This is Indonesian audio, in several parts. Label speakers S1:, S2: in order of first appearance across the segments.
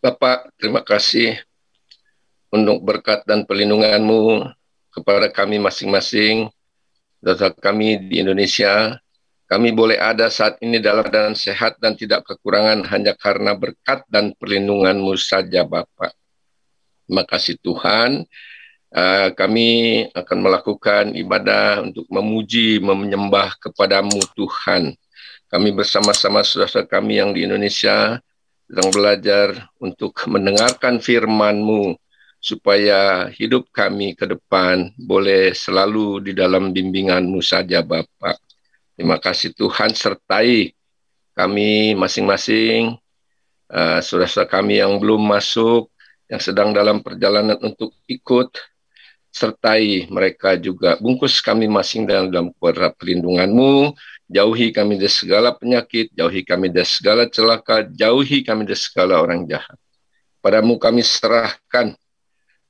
S1: Bapak, terima kasih untuk berkat dan perlindunganmu kepada kami masing-masing, serta kami di Indonesia. Kami boleh ada saat ini dalam keadaan sehat dan tidak kekurangan hanya karena berkat dan perlindunganmu saja Bapak. Terima kasih Tuhan. Uh, kami akan melakukan ibadah untuk memuji, menyembah kepadamu Tuhan. Kami bersama-sama saudara kami yang di Indonesia, sedang belajar untuk mendengarkan firman-Mu supaya hidup kami ke depan boleh selalu di dalam bimbingan-Mu saja Bapak. Terima kasih Tuhan sertai kami masing-masing, uh, saudara-saudara kami yang belum masuk, yang sedang dalam perjalanan untuk ikut, sertai mereka juga. Bungkus kami masing dalam, dalam kuadrat perlindungan-Mu, Jauhi kami dari segala penyakit, jauhi kami dari segala celaka, jauhi kami dari segala orang jahat. Padamu kami serahkan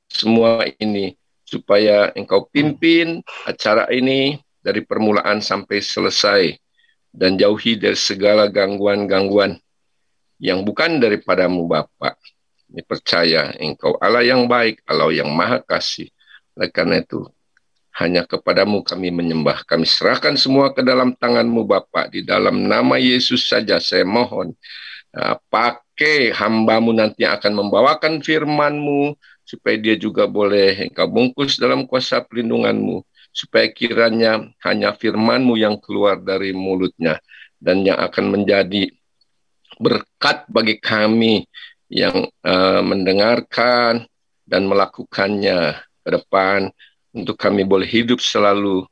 S1: semua ini supaya engkau pimpin acara ini dari permulaan sampai selesai dan jauhi dari segala gangguan-gangguan yang bukan daripadamu Bapa. Ini percaya engkau Allah yang baik, Allah yang maha kasih. Oleh karena itu hanya kepadamu kami menyembah. Kami serahkan semua ke dalam tanganmu Bapak. Di dalam nama Yesus saja saya mohon. Nah, pakai hambamu nanti akan membawakan firmanmu. Supaya dia juga boleh engkau bungkus dalam kuasa pelindunganmu. Supaya kiranya hanya firmanmu yang keluar dari mulutnya. Dan yang akan menjadi berkat bagi kami yang uh, mendengarkan dan melakukannya ke depan untuk kami boleh hidup selalu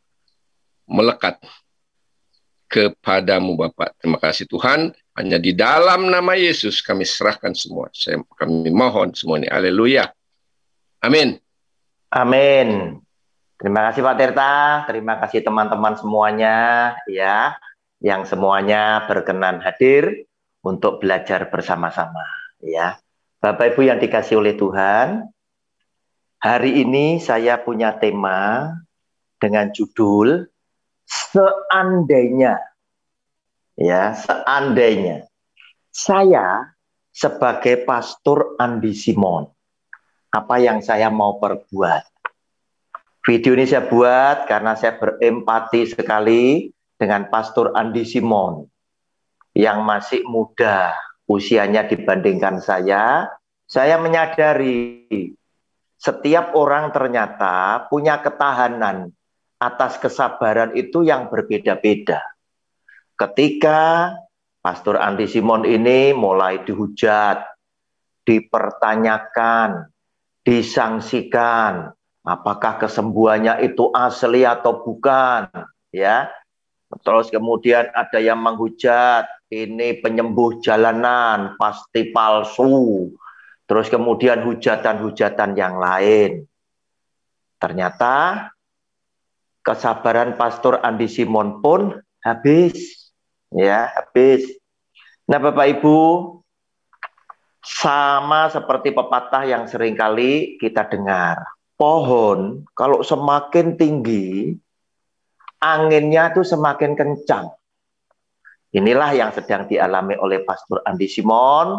S1: melekat kepadamu Bapak. Terima kasih Tuhan. Hanya di dalam nama Yesus kami serahkan semua. Saya, kami mohon semua ini. Haleluya. Amin. Amin.
S2: Terima kasih Pak Tirta. Terima kasih teman-teman semuanya ya yang semuanya berkenan hadir untuk belajar bersama-sama ya. Bapak Ibu yang dikasih oleh Tuhan, Hari ini saya punya tema dengan judul seandainya ya, seandainya saya sebagai pastor Andi Simon apa yang saya mau perbuat. Video ini saya buat karena saya berempati sekali dengan pastor Andi Simon yang masih muda usianya dibandingkan saya. Saya menyadari setiap orang ternyata punya ketahanan atas kesabaran itu yang berbeda-beda. Ketika Pastor Andi Simon ini mulai dihujat, dipertanyakan, disangsikan, apakah kesembuhannya itu asli atau bukan, ya. Terus kemudian ada yang menghujat, ini penyembuh jalanan, pasti palsu, Terus kemudian hujatan-hujatan yang lain. Ternyata kesabaran Pastor Andi Simon pun habis. Ya, habis. Nah, Bapak Ibu, sama seperti pepatah yang seringkali kita dengar. Pohon kalau semakin tinggi, anginnya itu semakin kencang. Inilah yang sedang dialami oleh Pastor Andi Simon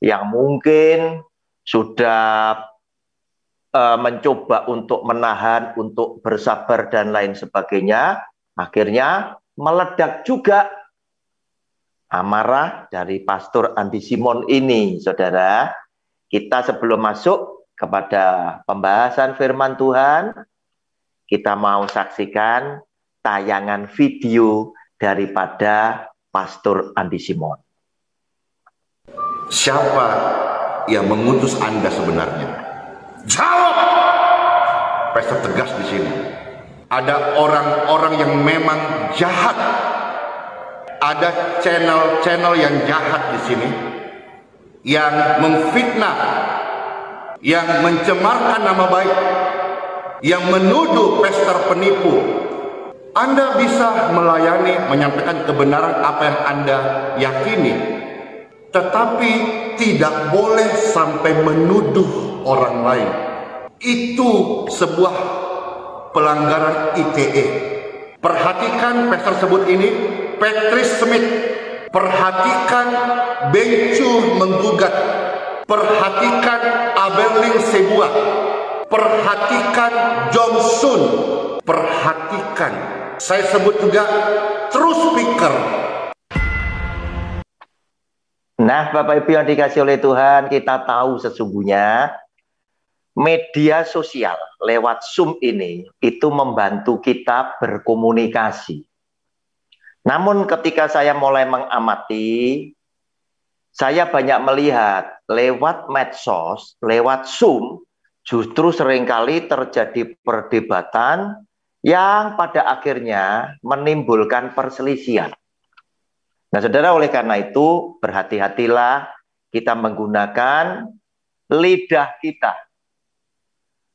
S2: yang mungkin sudah uh, mencoba untuk menahan, untuk bersabar dan lain sebagainya, akhirnya meledak juga amarah dari Pastor Andi Simon ini, saudara. Kita sebelum masuk kepada pembahasan firman Tuhan, kita mau saksikan tayangan video daripada Pastor Andi Simon siapa
S3: yang mengutus Anda sebenarnya? Jawab! Pastor tegas di sini. Ada orang-orang yang memang jahat. Ada channel-channel yang jahat di sini yang memfitnah, yang mencemarkan nama baik, yang menuduh pester penipu. Anda bisa melayani, menyampaikan kebenaran apa yang Anda yakini, tetapi tidak boleh sampai menuduh orang lain. Itu sebuah pelanggaran ITE. Perhatikan pes tersebut ini, Patrice Smith. Perhatikan Bencu menggugat. Perhatikan Abelin Sebua. Perhatikan Johnson. Perhatikan. Saya sebut juga True Speaker.
S2: Nah, Bapak Ibu yang dikasih oleh Tuhan, kita tahu sesungguhnya media sosial lewat Zoom ini itu membantu kita berkomunikasi. Namun ketika saya mulai mengamati, saya banyak melihat lewat medsos, lewat Zoom, justru seringkali terjadi perdebatan yang pada akhirnya menimbulkan perselisihan. Nah, saudara, oleh karena itu, berhati-hatilah kita menggunakan lidah kita.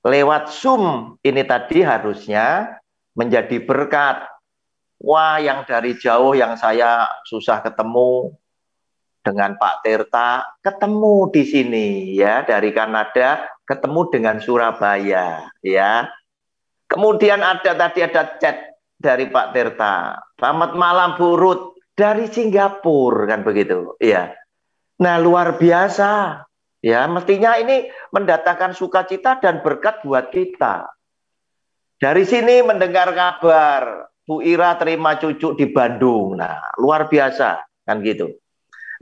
S2: Lewat Zoom ini tadi harusnya menjadi berkat. Wah, yang dari jauh yang saya susah ketemu dengan Pak Tirta, ketemu di sini ya dari Kanada, ketemu dengan Surabaya ya. Kemudian ada tadi ada chat dari Pak Tirta. Selamat malam Bu Ruth dari Singapura kan begitu. ya. Nah, luar biasa. Ya, mestinya ini mendatangkan sukacita dan berkat buat kita. Dari sini mendengar kabar Bu Ira terima cucu di Bandung. Nah, luar biasa kan gitu.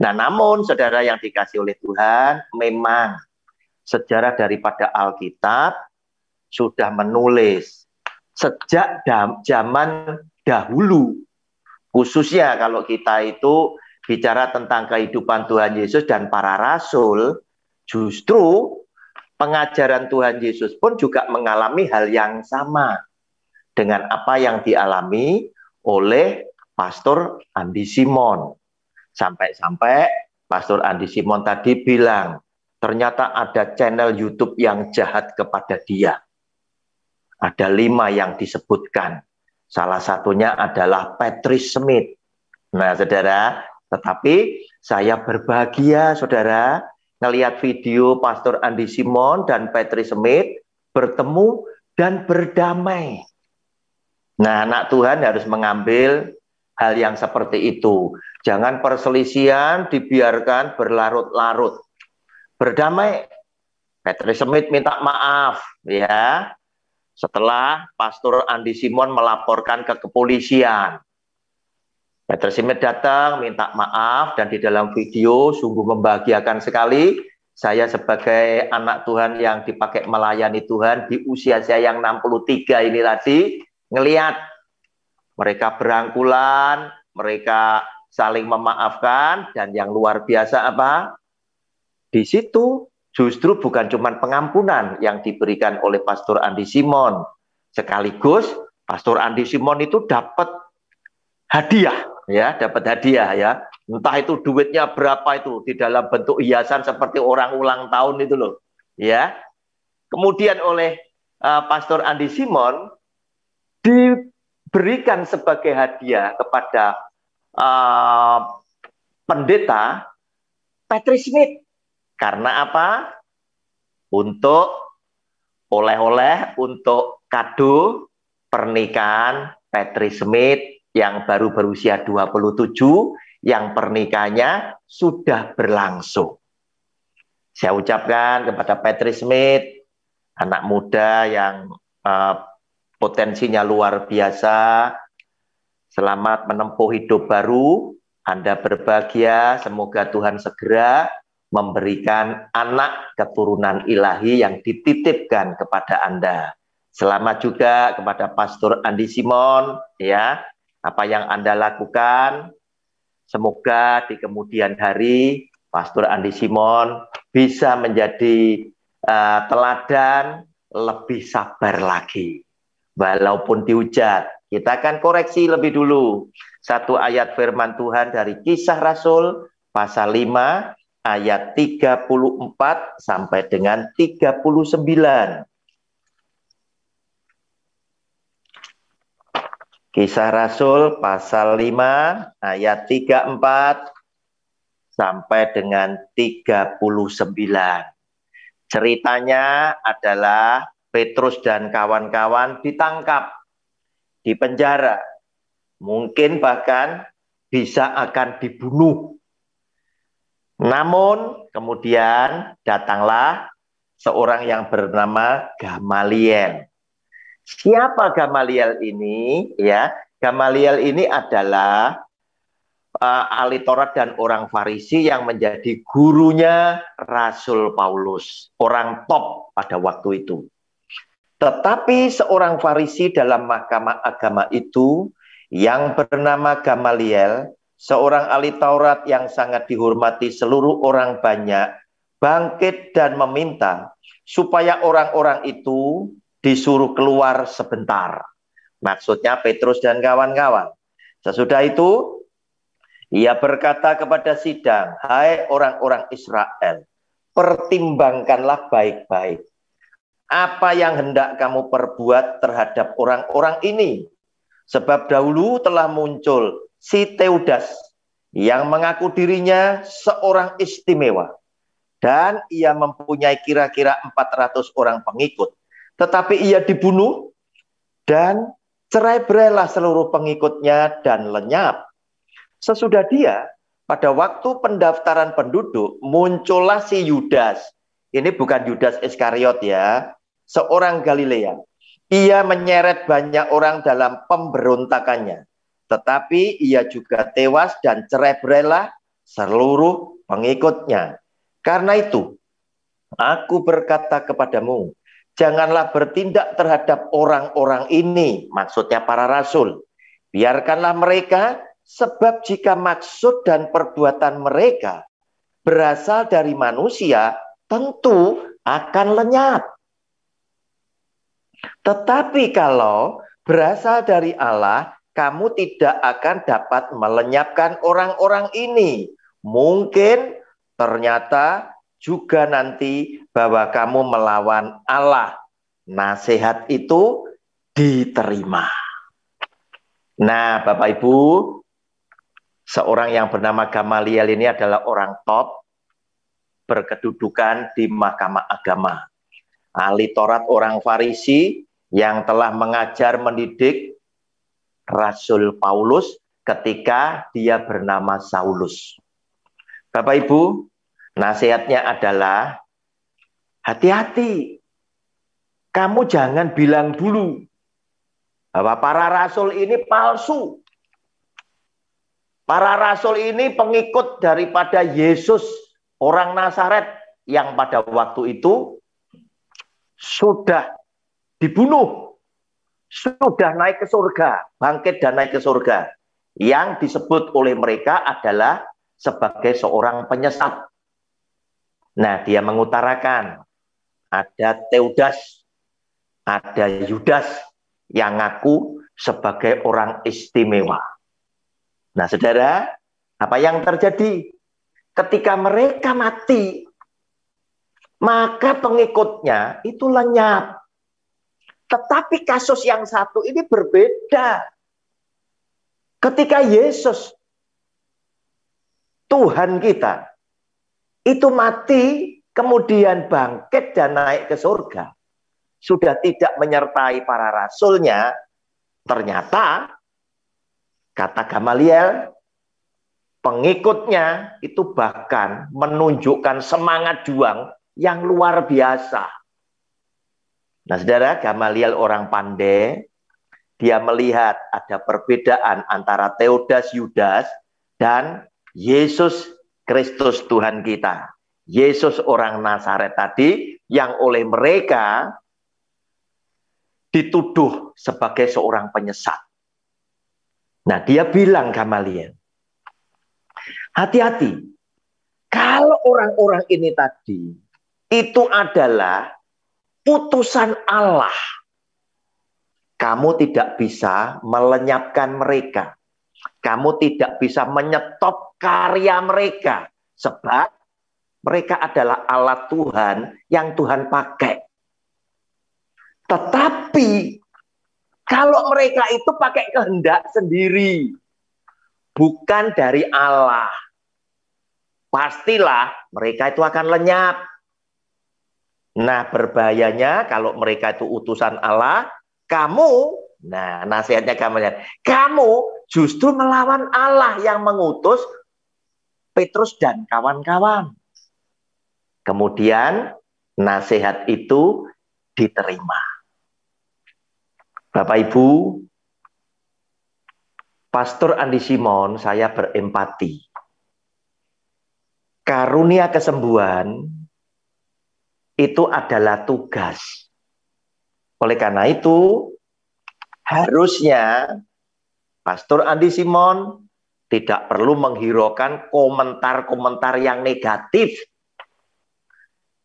S2: Nah, namun saudara yang dikasih oleh Tuhan, memang sejarah daripada Alkitab sudah menulis sejak zaman dahulu Khususnya kalau kita itu bicara tentang kehidupan Tuhan Yesus dan para rasul, justru pengajaran Tuhan Yesus pun juga mengalami hal yang sama dengan apa yang dialami oleh Pastor Andi Simon. Sampai-sampai Pastor Andi Simon tadi bilang, ternyata ada channel YouTube yang jahat kepada dia. Ada lima yang disebutkan. Salah satunya adalah Patrice Smith. Nah, saudara, tetapi saya berbahagia, saudara, melihat video Pastor Andi Simon dan Patrice Smith bertemu dan berdamai. Nah, anak Tuhan harus mengambil hal yang seperti itu. Jangan perselisihan dibiarkan berlarut-larut. Berdamai. Patrice Smith minta maaf, ya setelah Pastor Andi Simon melaporkan ke kepolisian. Peter Simit datang, minta maaf, dan di dalam video sungguh membahagiakan sekali. Saya sebagai anak Tuhan yang dipakai melayani Tuhan di usia saya yang 63 ini tadi, ngeliat mereka berangkulan, mereka saling memaafkan, dan yang luar biasa apa? Di situ Justru bukan cuma pengampunan yang diberikan oleh Pastor Andi Simon. Sekaligus Pastor Andi Simon itu dapat hadiah ya, dapat hadiah ya. Entah itu duitnya berapa itu di dalam bentuk hiasan seperti orang ulang tahun itu loh. Ya. Kemudian oleh uh, Pastor Andi Simon diberikan sebagai hadiah kepada uh, pendeta Patrick Smith karena apa? Untuk oleh-oleh, untuk kado pernikahan Patrick Smith yang baru berusia 27 yang pernikahannya sudah berlangsung. Saya ucapkan kepada Patrick Smith, anak muda yang uh, potensinya luar biasa, selamat menempuh hidup baru, Anda berbahagia, semoga Tuhan segera memberikan anak keturunan ilahi yang dititipkan kepada Anda. Selamat juga kepada Pastor Andi Simon ya, apa yang Anda lakukan semoga di kemudian hari Pastor Andi Simon bisa menjadi uh, teladan lebih sabar lagi. Walaupun dihujat, kita akan koreksi lebih dulu. Satu ayat firman Tuhan dari kisah Rasul pasal 5 ayat 34 sampai dengan 39. Kisah Rasul pasal 5 ayat 34 sampai dengan 39. Ceritanya adalah Petrus dan kawan-kawan ditangkap, di penjara, mungkin bahkan bisa akan dibunuh namun kemudian datanglah seorang yang bernama Gamaliel. Siapa Gamaliel ini? Ya, Gamaliel ini adalah uh, ahli Taurat dan orang Farisi yang menjadi gurunya Rasul Paulus, orang top pada waktu itu. Tetapi seorang Farisi dalam mahkamah agama itu yang bernama Gamaliel seorang ahli Taurat yang sangat dihormati seluruh orang banyak, bangkit dan meminta supaya orang-orang itu disuruh keluar sebentar. Maksudnya Petrus dan kawan-kawan. Sesudah itu, ia berkata kepada sidang, Hai orang-orang Israel, pertimbangkanlah baik-baik. Apa yang hendak kamu perbuat terhadap orang-orang ini? Sebab dahulu telah muncul si Teudas yang mengaku dirinya seorang istimewa dan ia mempunyai kira-kira 400 orang pengikut. Tetapi ia dibunuh dan cerai berailah seluruh pengikutnya dan lenyap. Sesudah dia, pada waktu pendaftaran penduduk, muncullah si Yudas. Ini bukan Yudas Iskariot ya, seorang Galilea. Ia menyeret banyak orang dalam pemberontakannya tetapi ia juga tewas dan cerai berela seluruh pengikutnya. Karena itu, aku berkata kepadamu, janganlah bertindak terhadap orang-orang ini, maksudnya para rasul. Biarkanlah mereka, sebab jika maksud dan perbuatan mereka berasal dari manusia, tentu akan lenyap. Tetapi kalau berasal dari Allah, kamu tidak akan dapat melenyapkan orang-orang ini. Mungkin ternyata juga nanti bahwa kamu melawan Allah. Nasihat itu diterima. Nah, Bapak Ibu, seorang yang bernama Gamaliel ini adalah orang top berkedudukan di Mahkamah Agama. Ahli Torat orang Farisi yang telah mengajar, mendidik Rasul Paulus ketika dia bernama Saulus. Bapak Ibu, nasihatnya adalah hati-hati. Kamu jangan bilang dulu bahwa para rasul ini palsu. Para rasul ini pengikut daripada Yesus, orang Nazaret yang pada waktu itu sudah dibunuh sudah naik ke surga, bangkit dan naik ke surga. Yang disebut oleh mereka adalah sebagai seorang penyesat. Nah, dia mengutarakan ada Teudas, ada Yudas yang ngaku sebagai orang istimewa. Nah, Saudara, apa yang terjadi? Ketika mereka mati, maka pengikutnya itu lenyap tetapi kasus yang satu ini berbeda. Ketika Yesus Tuhan kita itu mati kemudian bangkit dan naik ke surga sudah tidak menyertai para rasulnya ternyata kata Gamaliel pengikutnya itu bahkan menunjukkan semangat juang yang luar biasa Nah, saudara, Gamaliel orang pandai, dia melihat ada perbedaan antara Teudas Yudas dan Yesus Kristus Tuhan kita. Yesus orang Nazaret tadi yang oleh mereka dituduh sebagai seorang penyesat. Nah, dia bilang Gamaliel, hati-hati. Kalau orang-orang ini tadi itu adalah putusan Allah. Kamu tidak bisa melenyapkan mereka. Kamu tidak bisa menyetop karya mereka. Sebab mereka adalah alat Tuhan yang Tuhan pakai. Tetapi kalau mereka itu pakai kehendak sendiri, bukan dari Allah, pastilah mereka itu akan lenyap. Nah, berbahayanya kalau mereka itu utusan Allah, kamu, nah nasihatnya kamu lihat, kamu justru melawan Allah yang mengutus Petrus dan kawan-kawan. Kemudian nasihat itu diterima. Bapak Ibu, Pastor Andi Simon, saya berempati. Karunia kesembuhan itu adalah tugas. Oleh karena itu, harusnya Pastor Andi Simon tidak perlu menghiraukan komentar-komentar yang negatif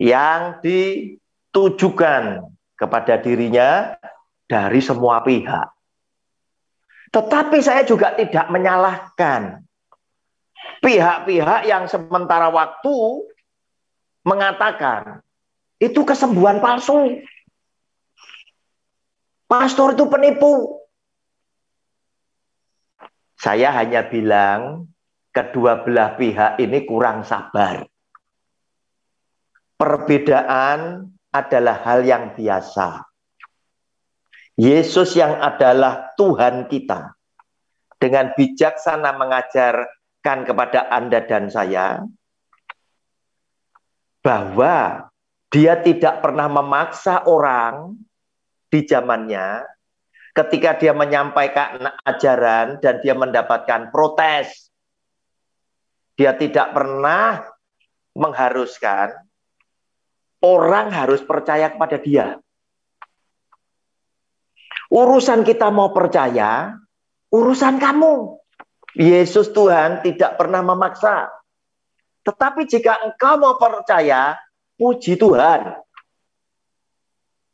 S2: yang ditujukan kepada dirinya dari semua pihak. Tetapi saya juga tidak menyalahkan pihak-pihak yang sementara waktu mengatakan itu kesembuhan palsu. Pastor itu penipu. Saya hanya bilang kedua belah pihak ini kurang sabar. Perbedaan adalah hal yang biasa. Yesus yang adalah Tuhan kita dengan bijaksana mengajarkan kepada Anda dan saya bahwa dia tidak pernah memaksa orang di zamannya ketika dia menyampaikan ajaran dan dia mendapatkan protes. Dia tidak pernah mengharuskan orang harus percaya kepada dia. Urusan kita mau percaya, urusan kamu. Yesus Tuhan tidak pernah memaksa. Tetapi jika engkau mau percaya, Puji Tuhan.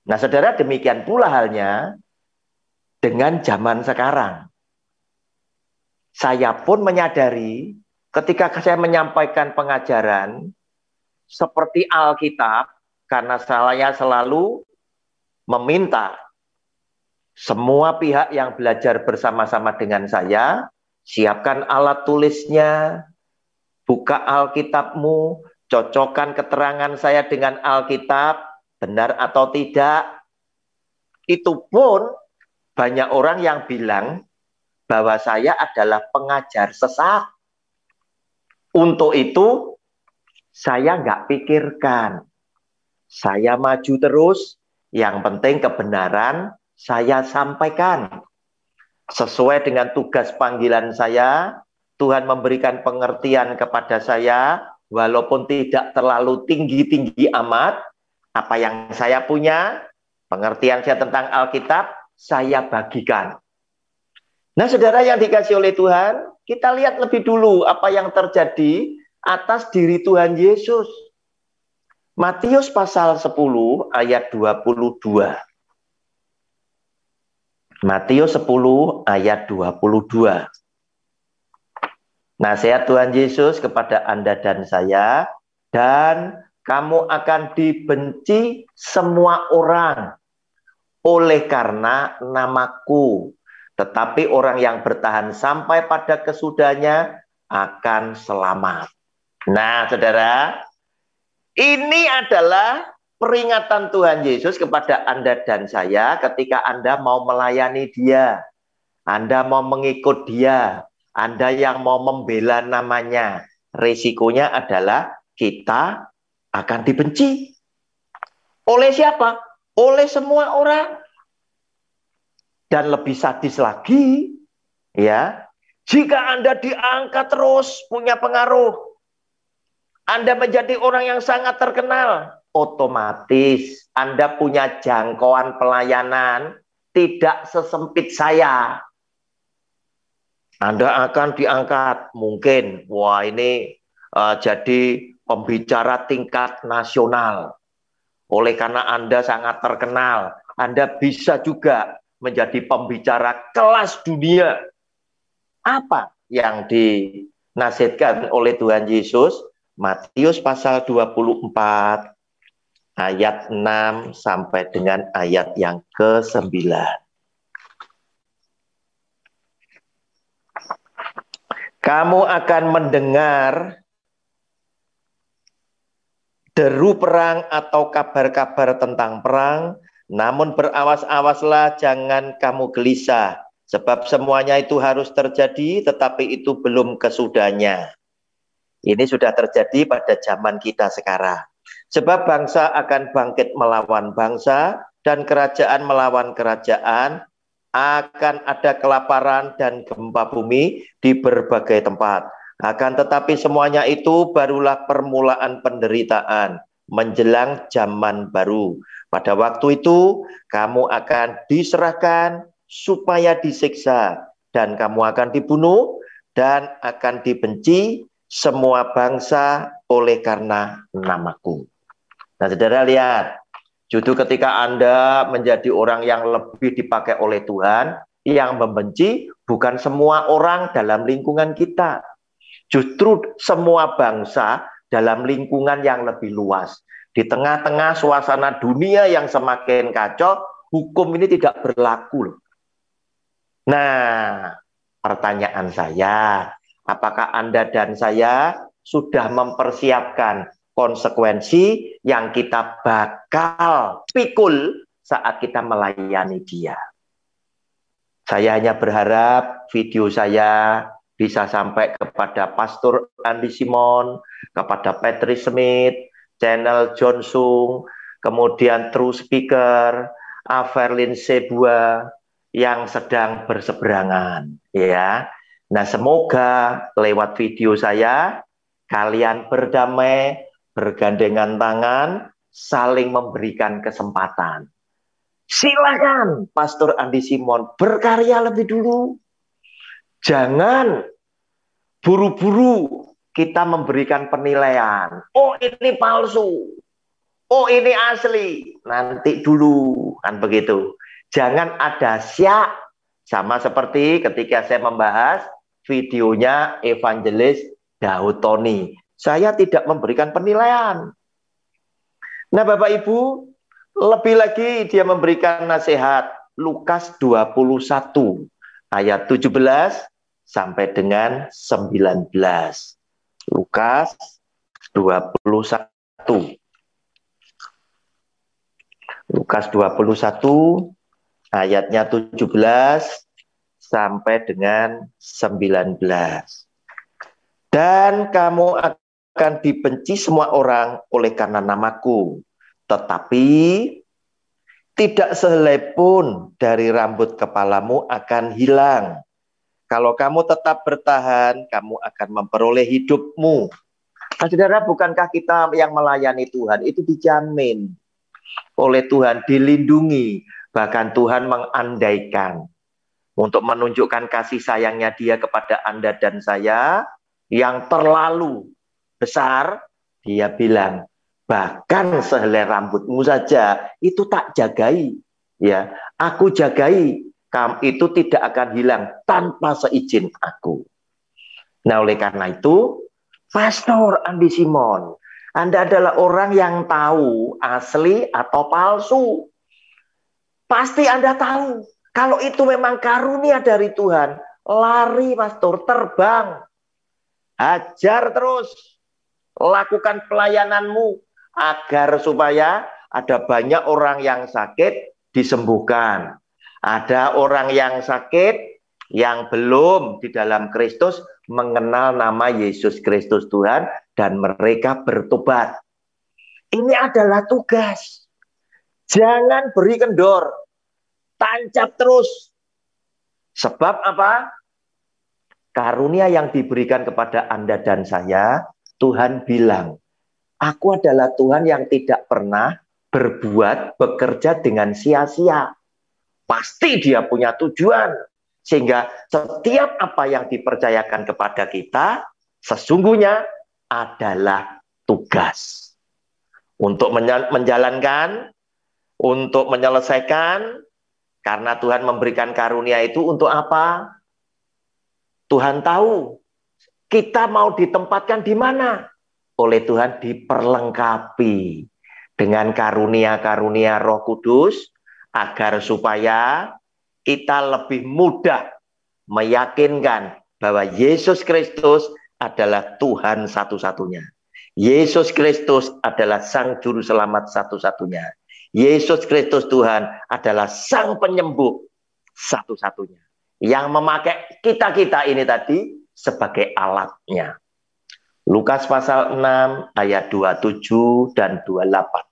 S2: Nah, saudara, demikian pula halnya dengan zaman sekarang. Saya pun menyadari ketika saya menyampaikan pengajaran seperti Alkitab, karena saya selalu meminta semua pihak yang belajar bersama-sama dengan saya, siapkan alat tulisnya, buka Alkitabmu, Cocokkan keterangan saya dengan Alkitab, benar atau tidak. Itu pun banyak orang yang bilang bahwa saya adalah pengajar sesat. Untuk itu, saya nggak pikirkan. Saya maju terus, yang penting kebenaran saya sampaikan. Sesuai dengan tugas panggilan saya, Tuhan memberikan pengertian kepada saya, walaupun tidak terlalu tinggi-tinggi amat, apa yang saya punya, pengertian saya tentang Alkitab, saya bagikan. Nah, saudara yang dikasih oleh Tuhan, kita lihat lebih dulu apa yang terjadi atas diri Tuhan Yesus. Matius pasal 10 ayat 22. Matius 10 ayat 22. Nasihat Tuhan Yesus kepada Anda dan saya, dan kamu akan dibenci semua orang oleh karena namaku. Tetapi orang yang bertahan sampai pada kesudahannya akan selamat. Nah, saudara, ini adalah peringatan Tuhan Yesus kepada Anda dan saya ketika Anda mau melayani Dia. Anda mau mengikut Dia, anda yang mau membela namanya, resikonya adalah kita akan dibenci. Oleh siapa? Oleh semua orang. Dan lebih sadis lagi, ya, jika Anda diangkat terus punya pengaruh, Anda menjadi orang yang sangat terkenal, otomatis Anda punya jangkauan pelayanan tidak sesempit saya. Anda akan diangkat mungkin. Wah ini uh, jadi pembicara tingkat nasional. Oleh karena Anda sangat terkenal, Anda bisa juga menjadi pembicara kelas dunia. Apa yang dinasihatkan oleh Tuhan Yesus? Matius pasal 24 ayat 6 sampai dengan ayat yang ke-9. Kamu akan mendengar deru perang atau kabar-kabar tentang perang, namun berawas-awaslah jangan kamu gelisah, sebab semuanya itu harus terjadi, tetapi itu belum kesudahnya. Ini sudah terjadi pada zaman kita sekarang. Sebab bangsa akan bangkit melawan bangsa dan kerajaan melawan kerajaan akan ada kelaparan dan gempa bumi di berbagai tempat. Akan tetapi semuanya itu barulah permulaan penderitaan menjelang zaman baru. Pada waktu itu kamu akan diserahkan supaya disiksa dan kamu akan dibunuh dan akan dibenci semua bangsa oleh karena namaku. Nah, Saudara lihat, Justru ketika Anda menjadi orang yang lebih dipakai oleh Tuhan, yang membenci bukan semua orang dalam lingkungan kita. Justru semua bangsa dalam lingkungan yang lebih luas. Di tengah-tengah suasana dunia yang semakin kacau, hukum ini tidak berlaku. Nah, pertanyaan saya, apakah Anda dan saya sudah mempersiapkan konsekuensi yang kita bakal pikul saat kita melayani dia. Saya hanya berharap video saya bisa sampai kepada Pastor Andy Simon, kepada Patrick Smith, channel John Sung, kemudian True Speaker, Averlin Sebua yang sedang berseberangan ya. Nah, semoga lewat video saya kalian berdamai bergandengan tangan, saling memberikan kesempatan. Silakan Pastor Andi Simon berkarya lebih dulu. Jangan buru-buru kita memberikan penilaian. Oh ini palsu. Oh ini asli. Nanti dulu kan begitu. Jangan ada syak. Sama seperti ketika saya membahas videonya evangelis Daud Tony. Saya tidak memberikan penilaian. Nah Bapak Ibu, lebih lagi dia memberikan nasihat. Lukas 21 ayat 17 sampai dengan 19. Lukas 21. Lukas 21 ayatnya 17 sampai dengan 19. Dan kamu akan akan dibenci semua orang oleh karena namaku. Tetapi tidak sehelai pun dari rambut kepalamu akan hilang. Kalau kamu tetap bertahan, kamu akan memperoleh hidupmu. Nah, saudara, bukankah kita yang melayani Tuhan itu dijamin oleh Tuhan, dilindungi, bahkan Tuhan mengandaikan untuk menunjukkan kasih sayangnya Dia kepada Anda dan saya yang terlalu besar, dia bilang, bahkan sehelai rambutmu saja itu tak jagai ya aku jagai kam itu tidak akan hilang tanpa seizin aku nah oleh karena itu pastor Andi Simon Anda adalah orang yang tahu asli atau palsu pasti Anda tahu kalau itu memang karunia dari Tuhan lari pastor terbang hajar terus Lakukan pelayananmu agar supaya ada banyak orang yang sakit disembuhkan. Ada orang yang sakit yang belum di dalam Kristus mengenal nama Yesus Kristus Tuhan dan mereka bertobat. Ini adalah tugas. Jangan beri kendor. Tancap terus. Sebab apa? Karunia yang diberikan kepada Anda dan saya Tuhan bilang, Aku adalah Tuhan yang tidak pernah berbuat bekerja dengan sia-sia. Pasti dia punya tujuan. Sehingga setiap apa yang dipercayakan kepada kita, sesungguhnya adalah tugas. Untuk menjalankan, untuk menyelesaikan, karena Tuhan memberikan karunia itu untuk apa? Tuhan tahu kita mau ditempatkan di mana? Oleh Tuhan diperlengkapi dengan karunia-karunia Roh Kudus agar supaya kita lebih mudah meyakinkan bahwa Yesus Kristus adalah Tuhan satu-satunya. Yesus Kristus adalah Sang Juru Selamat satu-satunya. Yesus Kristus Tuhan adalah Sang Penyembuh satu-satunya. Yang memakai kita-kita ini tadi sebagai alatnya. Lukas pasal 6 ayat 27 dan 28.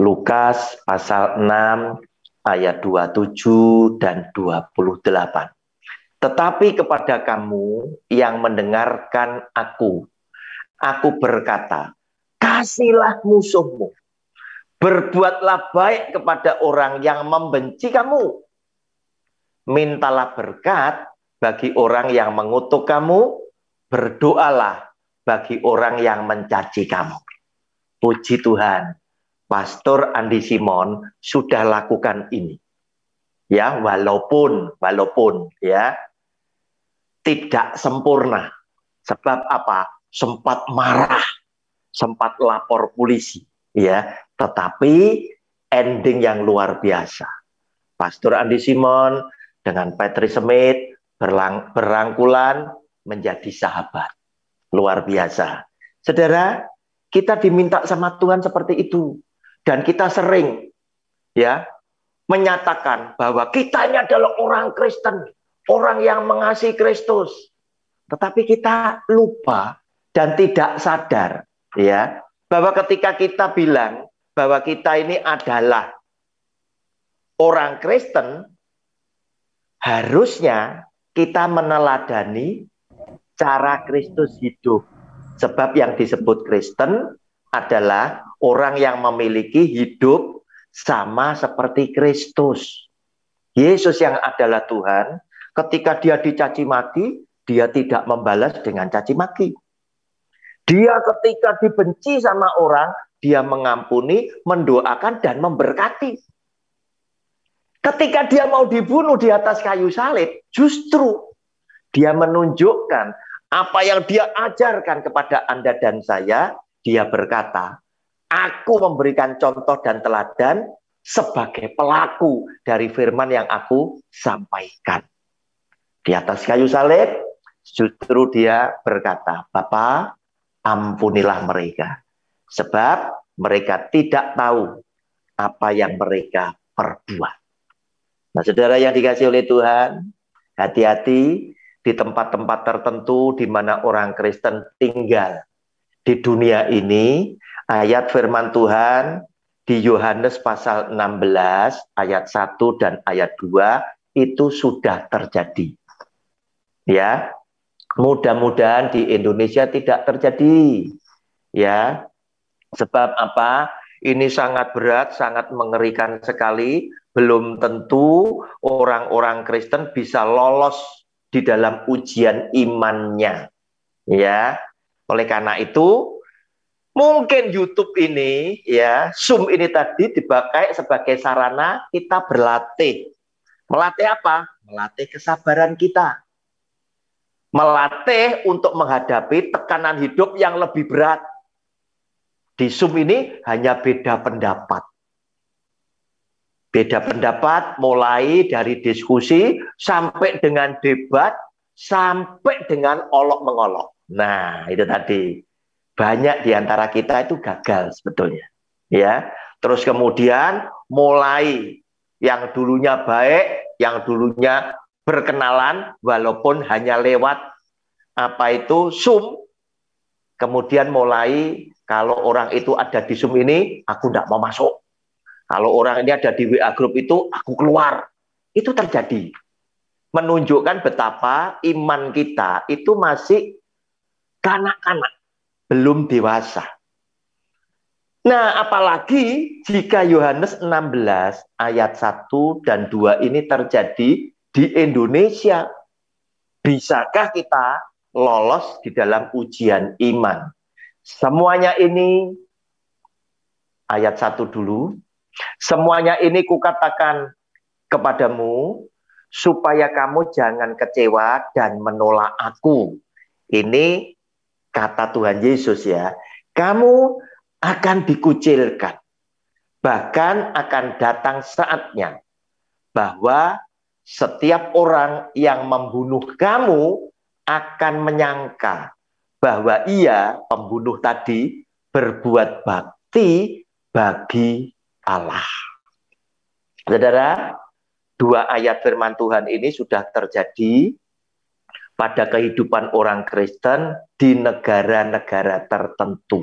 S2: Lukas pasal 6 ayat 27 dan 28. Tetapi kepada kamu yang mendengarkan aku, aku berkata, kasihlah musuhmu. Berbuatlah baik kepada orang yang membenci kamu. Mintalah berkat bagi orang yang mengutuk kamu, berdoalah bagi orang yang mencaci kamu. Puji Tuhan, Pastor Andi Simon sudah lakukan ini. Ya, walaupun walaupun ya tidak sempurna. Sebab apa? Sempat marah, sempat lapor polisi, ya. Tetapi ending yang luar biasa. Pastor Andi Simon dengan Patrick Smith berlang, berangkulan menjadi sahabat. Luar biasa. Saudara, kita diminta sama Tuhan seperti itu. Dan kita sering ya menyatakan bahwa kita ini adalah orang Kristen, orang yang mengasihi Kristus. Tetapi kita lupa dan tidak sadar ya bahwa ketika kita bilang bahwa kita ini adalah orang Kristen harusnya kita meneladani cara Kristus hidup. Sebab yang disebut Kristen adalah orang yang memiliki hidup sama seperti Kristus. Yesus yang adalah Tuhan, ketika dia dicaci maki, dia tidak membalas dengan caci maki. Dia ketika dibenci sama orang, dia mengampuni, mendoakan dan memberkati. Ketika dia mau dibunuh di atas kayu salib, justru dia menunjukkan apa yang dia ajarkan kepada Anda dan saya. Dia berkata, "Aku memberikan contoh dan teladan sebagai pelaku dari firman yang aku sampaikan." Di atas kayu salib, justru dia berkata, "Bapa, ampunilah mereka, sebab mereka tidak tahu apa yang mereka perbuat." Nah, saudara yang dikasih oleh Tuhan, hati-hati di tempat-tempat tertentu di mana orang Kristen tinggal. Di dunia ini, ayat firman Tuhan di Yohanes pasal 16 ayat 1 dan ayat 2 itu sudah terjadi. Ya. Mudah-mudahan di Indonesia tidak terjadi. Ya. Sebab apa? Ini sangat berat, sangat mengerikan sekali belum tentu orang-orang Kristen bisa lolos di dalam ujian imannya. Ya. Oleh karena itu, mungkin YouTube ini ya, Zoom ini tadi dipakai sebagai sarana kita berlatih. Melatih apa? Melatih kesabaran kita. Melatih untuk menghadapi tekanan hidup yang lebih berat. Di Zoom ini hanya beda pendapat Beda pendapat mulai dari diskusi sampai dengan debat sampai dengan olok mengolok. Nah, itu tadi. Banyak di antara kita itu gagal sebetulnya. Ya. Terus kemudian mulai yang dulunya baik, yang dulunya berkenalan walaupun hanya lewat apa itu Zoom. Kemudian mulai kalau orang itu ada di Zoom ini, aku tidak mau masuk kalau orang ini ada di WA grup itu, aku keluar. Itu terjadi. Menunjukkan betapa iman kita itu masih kanak-kanak, belum dewasa. Nah, apalagi jika Yohanes 16 ayat 1 dan 2 ini terjadi di Indonesia. Bisakah kita lolos di dalam ujian iman? Semuanya ini ayat 1 dulu, Semuanya ini kukatakan kepadamu supaya kamu jangan kecewa dan menolak aku. Ini kata Tuhan Yesus ya. Kamu akan dikucilkan. Bahkan akan datang saatnya bahwa setiap orang yang membunuh kamu akan menyangka bahwa ia pembunuh tadi berbuat
S4: bakti
S2: bagi Allah. Saudara, dua ayat firman Tuhan ini sudah terjadi pada kehidupan orang Kristen di negara-negara tertentu.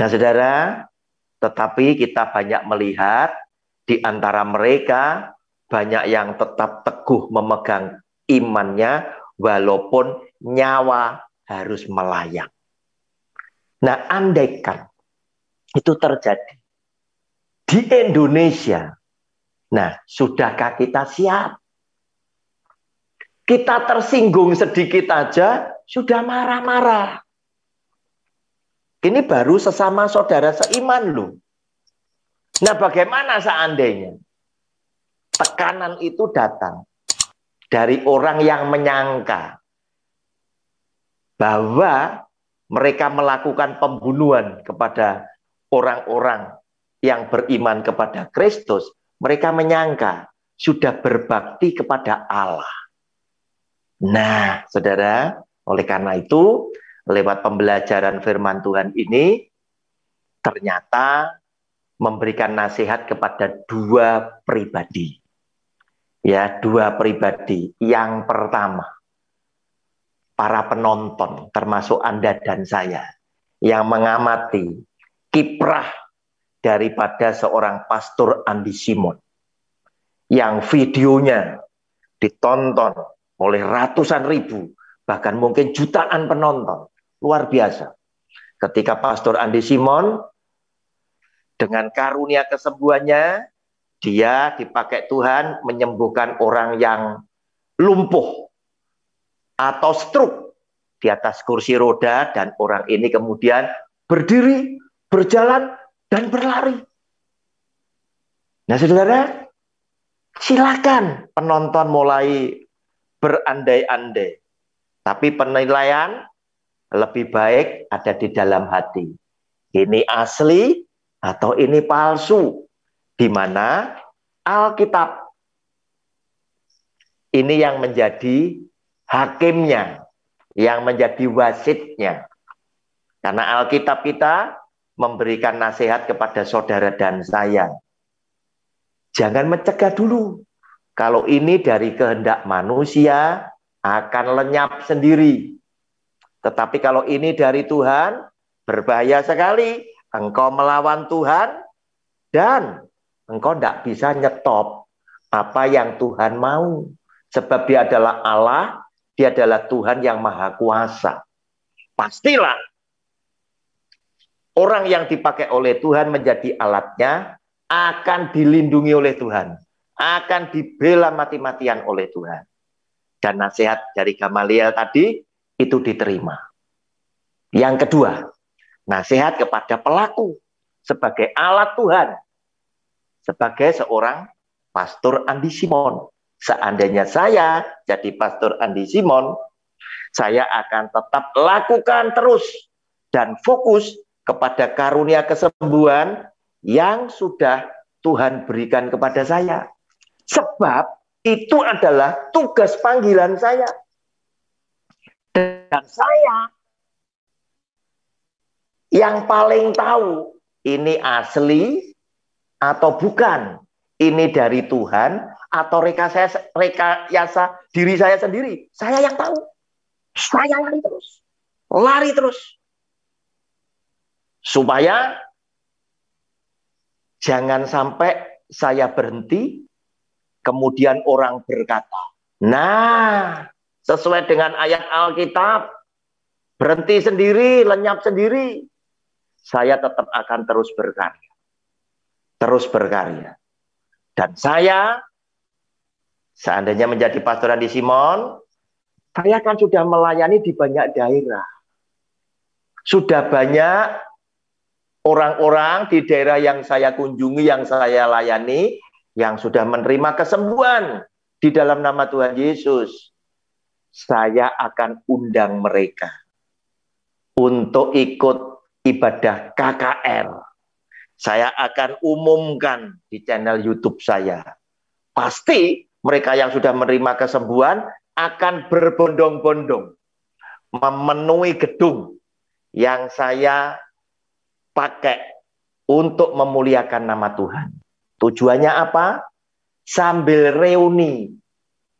S2: Nah, saudara, tetapi kita banyak melihat di antara mereka banyak yang tetap teguh memegang imannya walaupun nyawa harus melayang. Nah, andaikan itu terjadi di Indonesia. Nah, sudahkah kita siap? Kita tersinggung sedikit aja sudah marah-marah. Ini baru sesama saudara seiman loh. Nah, bagaimana seandainya tekanan itu datang dari orang yang menyangka bahwa mereka melakukan pembunuhan kepada orang-orang yang beriman kepada Kristus, mereka menyangka sudah berbakti kepada Allah. Nah, saudara, oleh karena itu, lewat pembelajaran firman Tuhan ini, ternyata memberikan nasihat kepada dua pribadi. Ya, dua pribadi. Yang pertama, para penonton, termasuk Anda dan saya, yang mengamati kiprah daripada seorang pastor Andi Simon yang videonya ditonton oleh ratusan ribu bahkan mungkin jutaan penonton luar biasa ketika pastor Andi Simon dengan karunia kesembuhannya dia dipakai Tuhan menyembuhkan orang yang lumpuh atau stroke di atas kursi roda dan orang ini kemudian berdiri berjalan, dan berlari. Nah, saudara, silakan penonton mulai berandai-andai. Tapi penilaian lebih baik ada di dalam hati. Ini asli atau ini palsu? Di mana Alkitab ini yang menjadi hakimnya, yang menjadi wasitnya. Karena Alkitab kita memberikan nasihat kepada saudara dan saya. Jangan mencegah dulu. Kalau ini dari kehendak manusia akan lenyap sendiri. Tetapi kalau ini dari Tuhan, berbahaya sekali. Engkau melawan Tuhan dan engkau tidak bisa nyetop apa yang Tuhan mau. Sebab dia adalah Allah, dia adalah Tuhan yang maha kuasa. Pastilah Orang yang dipakai oleh Tuhan menjadi alatnya akan dilindungi oleh Tuhan, akan dibela mati-matian oleh Tuhan. Dan nasihat dari Gamaliel tadi itu diterima. Yang kedua, nasihat kepada pelaku sebagai alat Tuhan, sebagai seorang pastor Andi Simon. Seandainya saya jadi pastor Andi Simon, saya akan tetap lakukan terus dan fokus kepada karunia kesembuhan yang sudah Tuhan berikan kepada saya. Sebab itu adalah tugas panggilan saya. Dan saya yang paling tahu ini asli atau bukan. Ini dari Tuhan atau rekayasa, rekayasa diri saya sendiri. Saya yang tahu. Saya lari terus. Lari terus. Supaya jangan sampai saya berhenti, kemudian orang berkata, nah sesuai dengan ayat Alkitab, berhenti sendiri, lenyap sendiri, saya tetap akan terus berkarya. Terus berkarya. Dan saya, seandainya menjadi pastor di Simon, saya kan sudah melayani di banyak daerah. Sudah banyak orang-orang di daerah yang saya kunjungi, yang saya layani, yang sudah menerima kesembuhan di dalam nama Tuhan Yesus, saya akan undang mereka untuk ikut ibadah KKR. Saya akan umumkan di channel YouTube saya. Pasti mereka yang sudah menerima kesembuhan akan berbondong-bondong memenuhi gedung yang saya pakai untuk memuliakan nama Tuhan. Tujuannya apa? Sambil reuni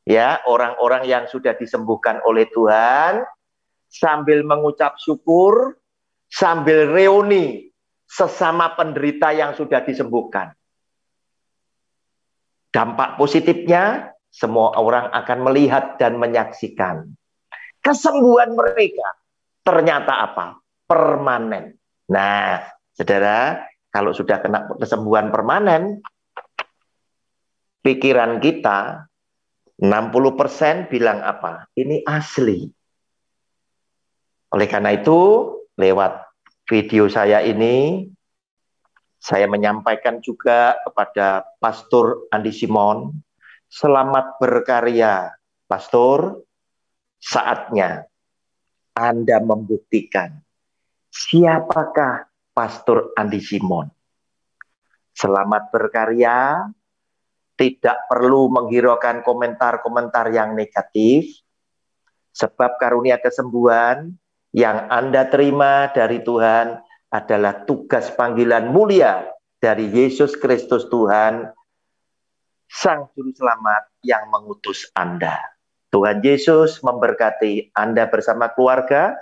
S2: ya orang-orang yang sudah disembuhkan oleh Tuhan sambil mengucap syukur, sambil reuni sesama penderita yang sudah disembuhkan. Dampak positifnya semua orang akan melihat dan menyaksikan kesembuhan mereka. Ternyata apa? Permanen. Nah, saudara, kalau sudah kena kesembuhan permanen, pikiran kita 60% bilang apa? Ini asli. Oleh karena itu, lewat video saya ini, saya menyampaikan juga kepada Pastor Andi Simon, selamat berkarya, Pastor. Saatnya Anda membuktikan siapakah Pastor Andi Simon? Selamat berkarya, tidak perlu menghiraukan komentar-komentar yang negatif, sebab karunia kesembuhan yang Anda terima dari Tuhan adalah tugas panggilan mulia dari Yesus Kristus Tuhan, Sang Juru Selamat yang mengutus Anda. Tuhan Yesus memberkati Anda bersama keluarga,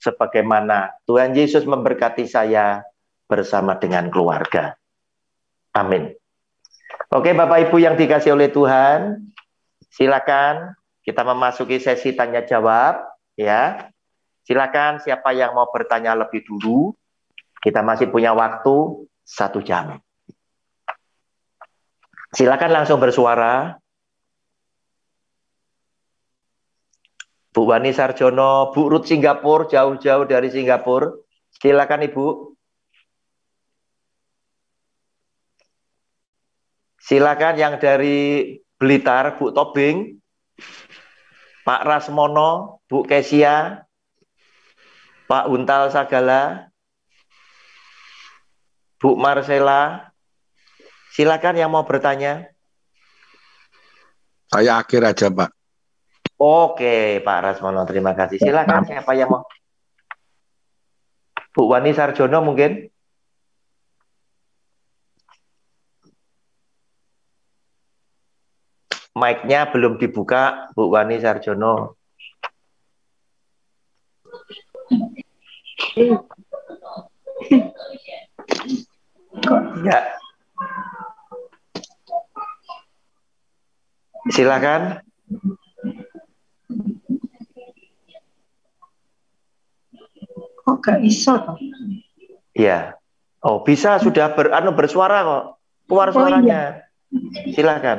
S2: sebagaimana Tuhan Yesus memberkati saya bersama dengan keluarga. Amin. Oke, Bapak Ibu yang dikasih oleh Tuhan, silakan kita memasuki sesi tanya jawab ya. Silakan siapa yang mau bertanya lebih dulu. Kita masih punya waktu satu jam. Silakan langsung bersuara. Bu Wani Sarjono, Bu Rut Singapura, jauh-jauh dari Singapura. Silakan Ibu. Silakan yang dari Blitar, Bu Tobing, Pak Rasmono, Bu Kesia, Pak Untal Sagala, Bu Marcela. Silakan yang mau bertanya.
S5: Saya akhir aja, Pak.
S2: Oke, Pak Rasmono, terima kasih. Silakan siapa yang mau? Bu Wani Sarjono mungkin? Mic-nya belum dibuka, Bu Wani Sarjono. Ya. Silakan. gak iso toh. Iya. Oh, bisa sudah ber, anu bersuara kok. Keluar suaranya. Oh, iya. Silakan.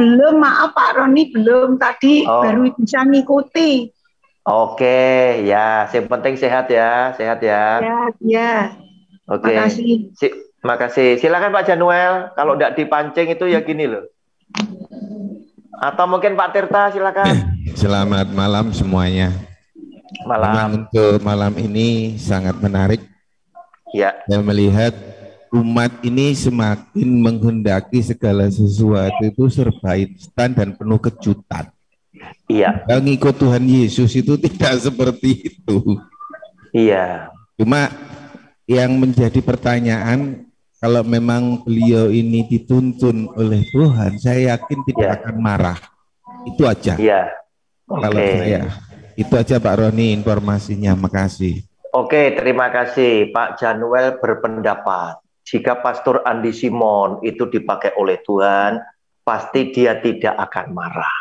S6: Belum, maaf Pak Roni, belum tadi oh. baru bisa ngikuti.
S2: Oke, ya, yang penting sehat ya, sehat ya.
S6: Sehat ya.
S1: Oke. Makasih.
S2: Si makasih. Silakan Pak Januel, kalau tidak dipancing itu ya gini loh. Atau mungkin Pak Tirta, silakan.
S1: Selamat malam semuanya malam. Untuk malam ini sangat menarik. Ya. Saya melihat umat ini semakin menghendaki segala
S5: sesuatu itu serba instan dan penuh kejutan. Iya. Kalau ngikut Tuhan Yesus itu tidak seperti
S2: itu. Iya.
S5: Cuma yang menjadi pertanyaan kalau memang beliau ini dituntun oleh Tuhan, saya yakin tidak ya. akan marah. Itu aja. Iya. Okay. Kalau saya itu aja Pak Roni informasinya. Makasih.
S2: Oke, terima kasih Pak Januel berpendapat. Jika Pastor Andi Simon itu dipakai oleh Tuhan, pasti dia tidak akan marah.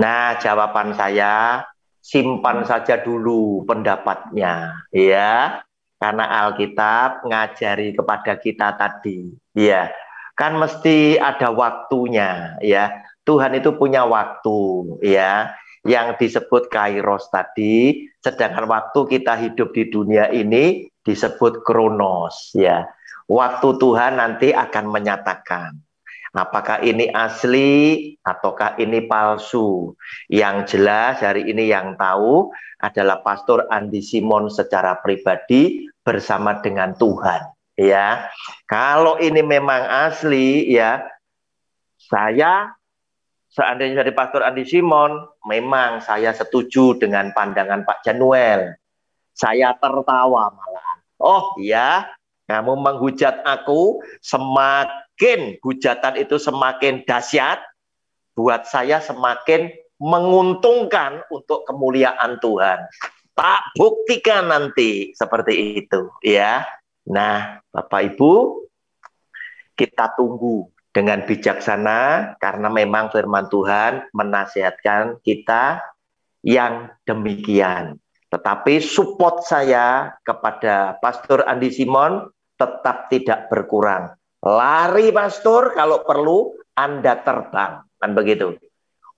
S2: Nah, jawaban saya simpan saja dulu pendapatnya, ya. Karena Alkitab ngajari kepada kita tadi, ya. Kan mesti ada waktunya, ya. Tuhan itu punya waktu, ya yang disebut kairos tadi, sedangkan waktu kita hidup di dunia ini disebut kronos ya. Waktu Tuhan nanti akan menyatakan apakah ini asli ataukah ini palsu. Yang jelas hari ini yang tahu adalah Pastor Andi Simon secara pribadi bersama dengan Tuhan ya. Kalau ini memang asli ya saya seandainya dari Pastor Andi Simon, memang saya setuju dengan pandangan Pak Januel. Saya tertawa malahan. Oh iya, kamu menghujat aku, semakin hujatan itu semakin dahsyat, buat saya semakin menguntungkan untuk kemuliaan Tuhan. Tak buktikan nanti seperti itu ya. Nah, Bapak Ibu, kita tunggu dengan bijaksana karena memang firman Tuhan menasihatkan kita yang demikian. Tetapi support saya kepada Pastor Andi Simon tetap tidak berkurang. Lari pastor kalau perlu Anda terbang, kan begitu.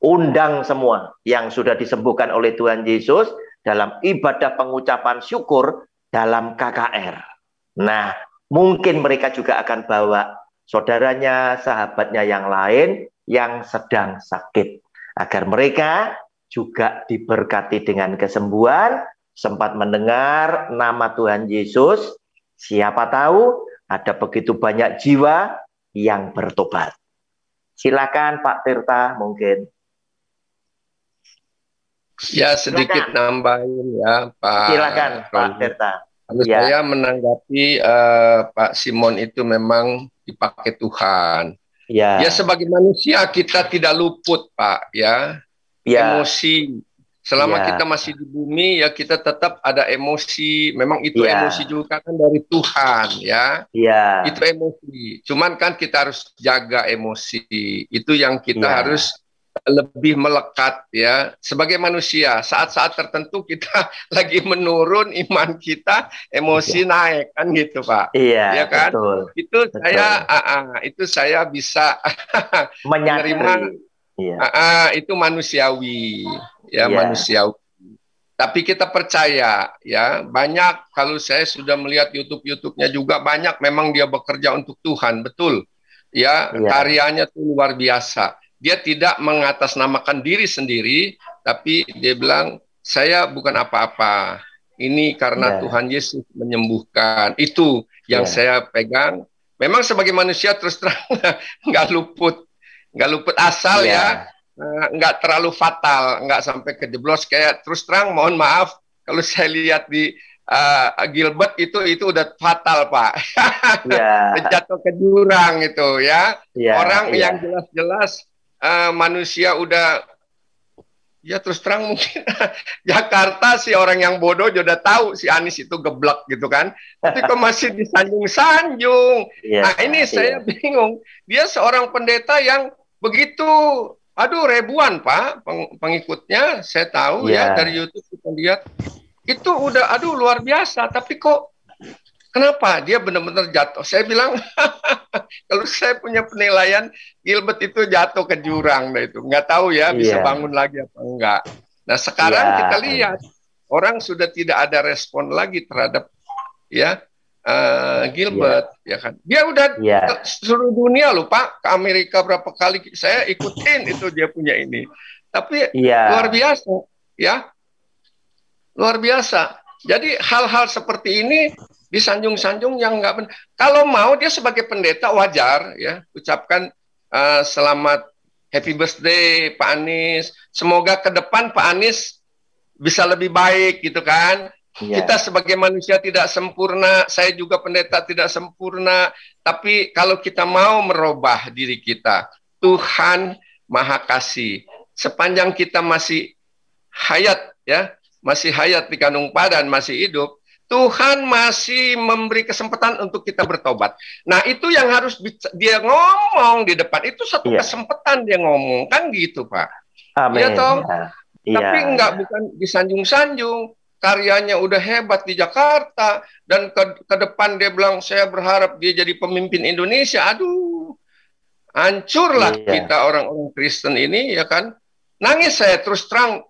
S2: Undang semua yang sudah disembuhkan oleh Tuhan Yesus dalam ibadah pengucapan syukur dalam KKR. Nah, mungkin mereka juga akan bawa saudaranya, sahabatnya yang lain yang sedang sakit. Agar mereka juga diberkati dengan kesembuhan, sempat mendengar nama Tuhan Yesus, siapa tahu ada begitu banyak jiwa yang bertobat. Silakan Pak Tirta mungkin.
S1: Ya sedikit Silakan. nambahin ya Pak. Silakan Pak Tirta. Kalau ya. saya menanggapi uh, Pak Simon itu memang dipakai Tuhan. Ya. ya sebagai manusia kita tidak luput Pak ya. ya. Emosi. Selama ya. kita masih di bumi ya kita tetap ada emosi. Memang itu ya. emosi juga kan dari Tuhan ya. ya. Itu emosi. Cuman kan kita harus jaga emosi. Itu yang kita ya. harus lebih melekat ya sebagai manusia saat-saat tertentu kita lagi menurun iman kita emosi iya. naik kan gitu pak iya ya kan betul, itu betul. saya uh, uh, itu saya bisa menerima iya. uh, uh, itu manusiawi ya iya. manusiawi tapi kita percaya ya banyak kalau saya sudah melihat YouTube-YouTube-nya juga banyak memang dia bekerja untuk Tuhan betul ya iya. karyanya tuh luar biasa dia tidak mengatasnamakan diri sendiri, tapi dia bilang, saya bukan apa-apa. Ini karena yeah. Tuhan Yesus menyembuhkan. Itu yang yeah. saya pegang. Memang sebagai manusia terus terang nggak luput, nggak luput asal yeah. ya, ya. Eh, nggak terlalu fatal, nggak sampai kejeblos kayak terus terang. Mohon maaf kalau saya lihat di uh, Gilbert itu itu udah fatal pak yeah. jatuh ke jurang itu ya
S4: yeah, orang yeah. yang
S1: jelas-jelas uh, manusia udah ya terus terang mungkin Jakarta si orang yang bodoh udah tahu si Anies itu geblek gitu kan tapi kok masih disanjung-sanjung yeah, nah ini yeah. saya bingung dia seorang pendeta yang begitu aduh ribuan pak peng pengikutnya saya tahu yeah. ya iya. dari YouTube kita lihat itu udah aduh luar biasa tapi kok Kenapa? Dia benar-benar jatuh. Saya bilang, kalau saya punya penilaian, Gilbert itu jatuh ke jurang. Nah itu. Nggak tahu ya, bisa yeah. bangun lagi apa enggak. Nah sekarang yeah. kita lihat, orang sudah tidak ada respon lagi terhadap ya uh, Gilbert. Yeah. ya kan. Dia udah yeah. seluruh dunia loh Pak, ke Amerika berapa kali saya ikutin itu dia punya ini. Tapi yeah. luar biasa ya. Luar biasa. Jadi hal-hal seperti ini disanjung-sanjung yang nggak benar. Kalau mau dia sebagai pendeta wajar ya ucapkan uh, selamat happy birthday Pak Anies. Semoga ke depan Pak Anies bisa lebih baik gitu kan. Yeah. Kita sebagai manusia tidak sempurna, saya juga pendeta tidak sempurna, tapi kalau kita mau merubah diri kita, Tuhan Maha Kasih. Sepanjang kita masih hayat ya, masih hayat di kandung padan, masih hidup, Tuhan masih memberi kesempatan untuk kita bertobat. Nah, itu yang harus dia ngomong di depan. Itu satu yeah. kesempatan dia ngomong kan gitu, Pak. Amin. Ya toh. Yeah. Tapi yeah. enggak bukan disanjung-sanjung. Karyanya udah hebat di Jakarta dan ke, ke depan dia bilang saya berharap dia jadi pemimpin Indonesia. Aduh. Hancurlah yeah. kita orang-orang Kristen ini ya kan. Nangis saya terus terang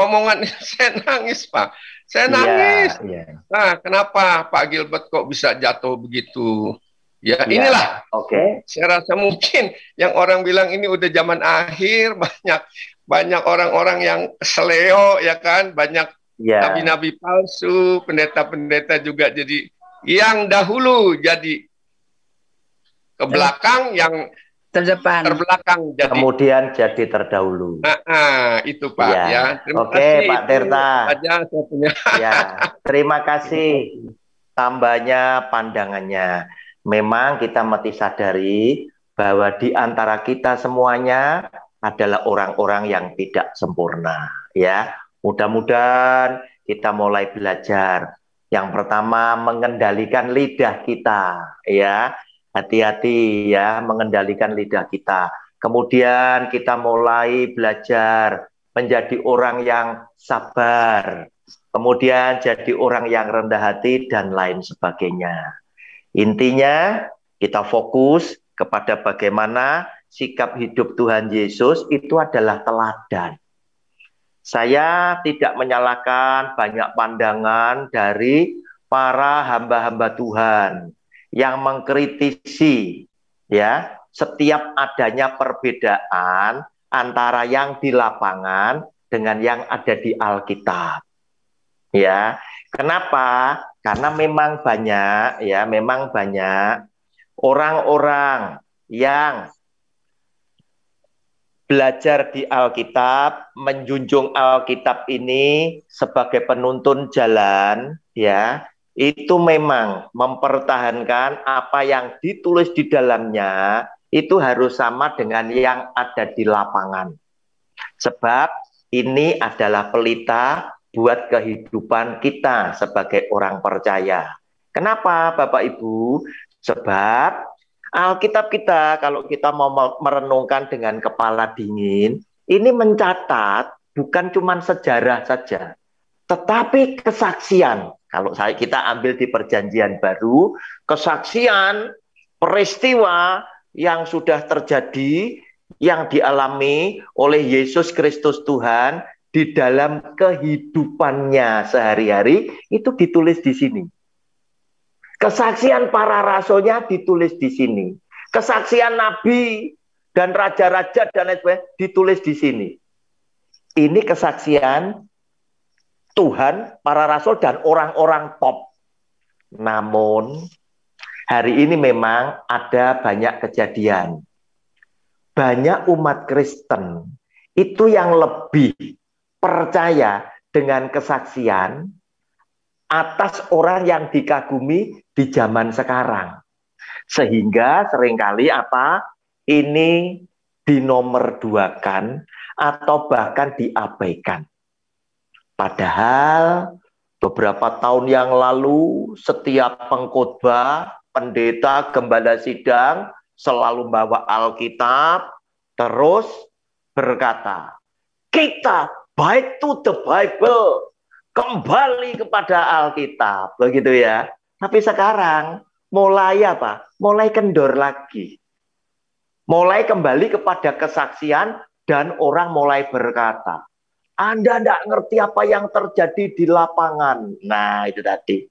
S1: omongan saya nangis, Pak saya iya, nangis. Ya, ya. Nah, kenapa Pak Gilbert kok bisa jatuh begitu? Ya, ya inilah. Oke. Okay. Saya rasa mungkin yang orang bilang ini udah zaman akhir, banyak banyak orang-orang yang seleo ya kan, banyak iya. nabi-nabi palsu, pendeta-pendeta juga jadi yang dahulu jadi ke eh. belakang yang
S2: terdepan terbelakang jadi. kemudian jadi terdahulu
S1: nah, itu pak iya. ya,
S2: ya. oke pak Tirta ya terima kasih tambahnya pandangannya memang kita mati sadari bahwa di antara kita semuanya adalah orang-orang yang tidak sempurna ya mudah-mudahan kita mulai belajar yang pertama mengendalikan lidah kita ya hati-hati ya mengendalikan lidah kita. Kemudian kita mulai belajar menjadi orang yang sabar, kemudian jadi orang yang rendah hati dan lain sebagainya. Intinya kita fokus kepada bagaimana sikap hidup Tuhan Yesus itu adalah teladan. Saya tidak menyalahkan banyak pandangan dari para hamba-hamba Tuhan yang mengkritisi ya setiap adanya perbedaan antara yang di lapangan dengan yang ada di Alkitab. Ya. Kenapa? Karena memang banyak ya, memang banyak orang-orang yang belajar di Alkitab, menjunjung Alkitab ini sebagai penuntun jalan ya, itu memang mempertahankan apa yang ditulis di dalamnya itu harus sama dengan yang ada di lapangan. Sebab ini adalah pelita buat kehidupan kita sebagai orang percaya. Kenapa Bapak Ibu? Sebab Alkitab kita kalau kita mau merenungkan dengan kepala dingin, ini mencatat bukan cuma sejarah saja, tetapi kesaksian kalau saya kita ambil di perjanjian baru, kesaksian peristiwa yang sudah terjadi yang dialami oleh Yesus Kristus Tuhan di dalam kehidupannya sehari-hari itu ditulis di sini. Kesaksian para rasulnya ditulis di sini. Kesaksian nabi dan raja-raja dan lain lain ditulis di sini. Ini kesaksian Tuhan, para rasul dan orang-orang top. Namun hari ini memang ada banyak kejadian. Banyak umat Kristen itu yang lebih percaya dengan kesaksian atas orang yang dikagumi di zaman sekarang. Sehingga seringkali apa? Ini dinomorduakan atau bahkan diabaikan. Padahal beberapa tahun yang lalu setiap pengkhotbah, pendeta, gembala sidang selalu membawa Alkitab terus berkata, "Kita baik to the Bible, kembali kepada Alkitab." Begitu ya. Tapi sekarang mulai apa? Mulai kendor lagi. Mulai kembali kepada kesaksian dan orang mulai berkata, anda tidak ngerti apa yang terjadi di lapangan. Nah, itu tadi.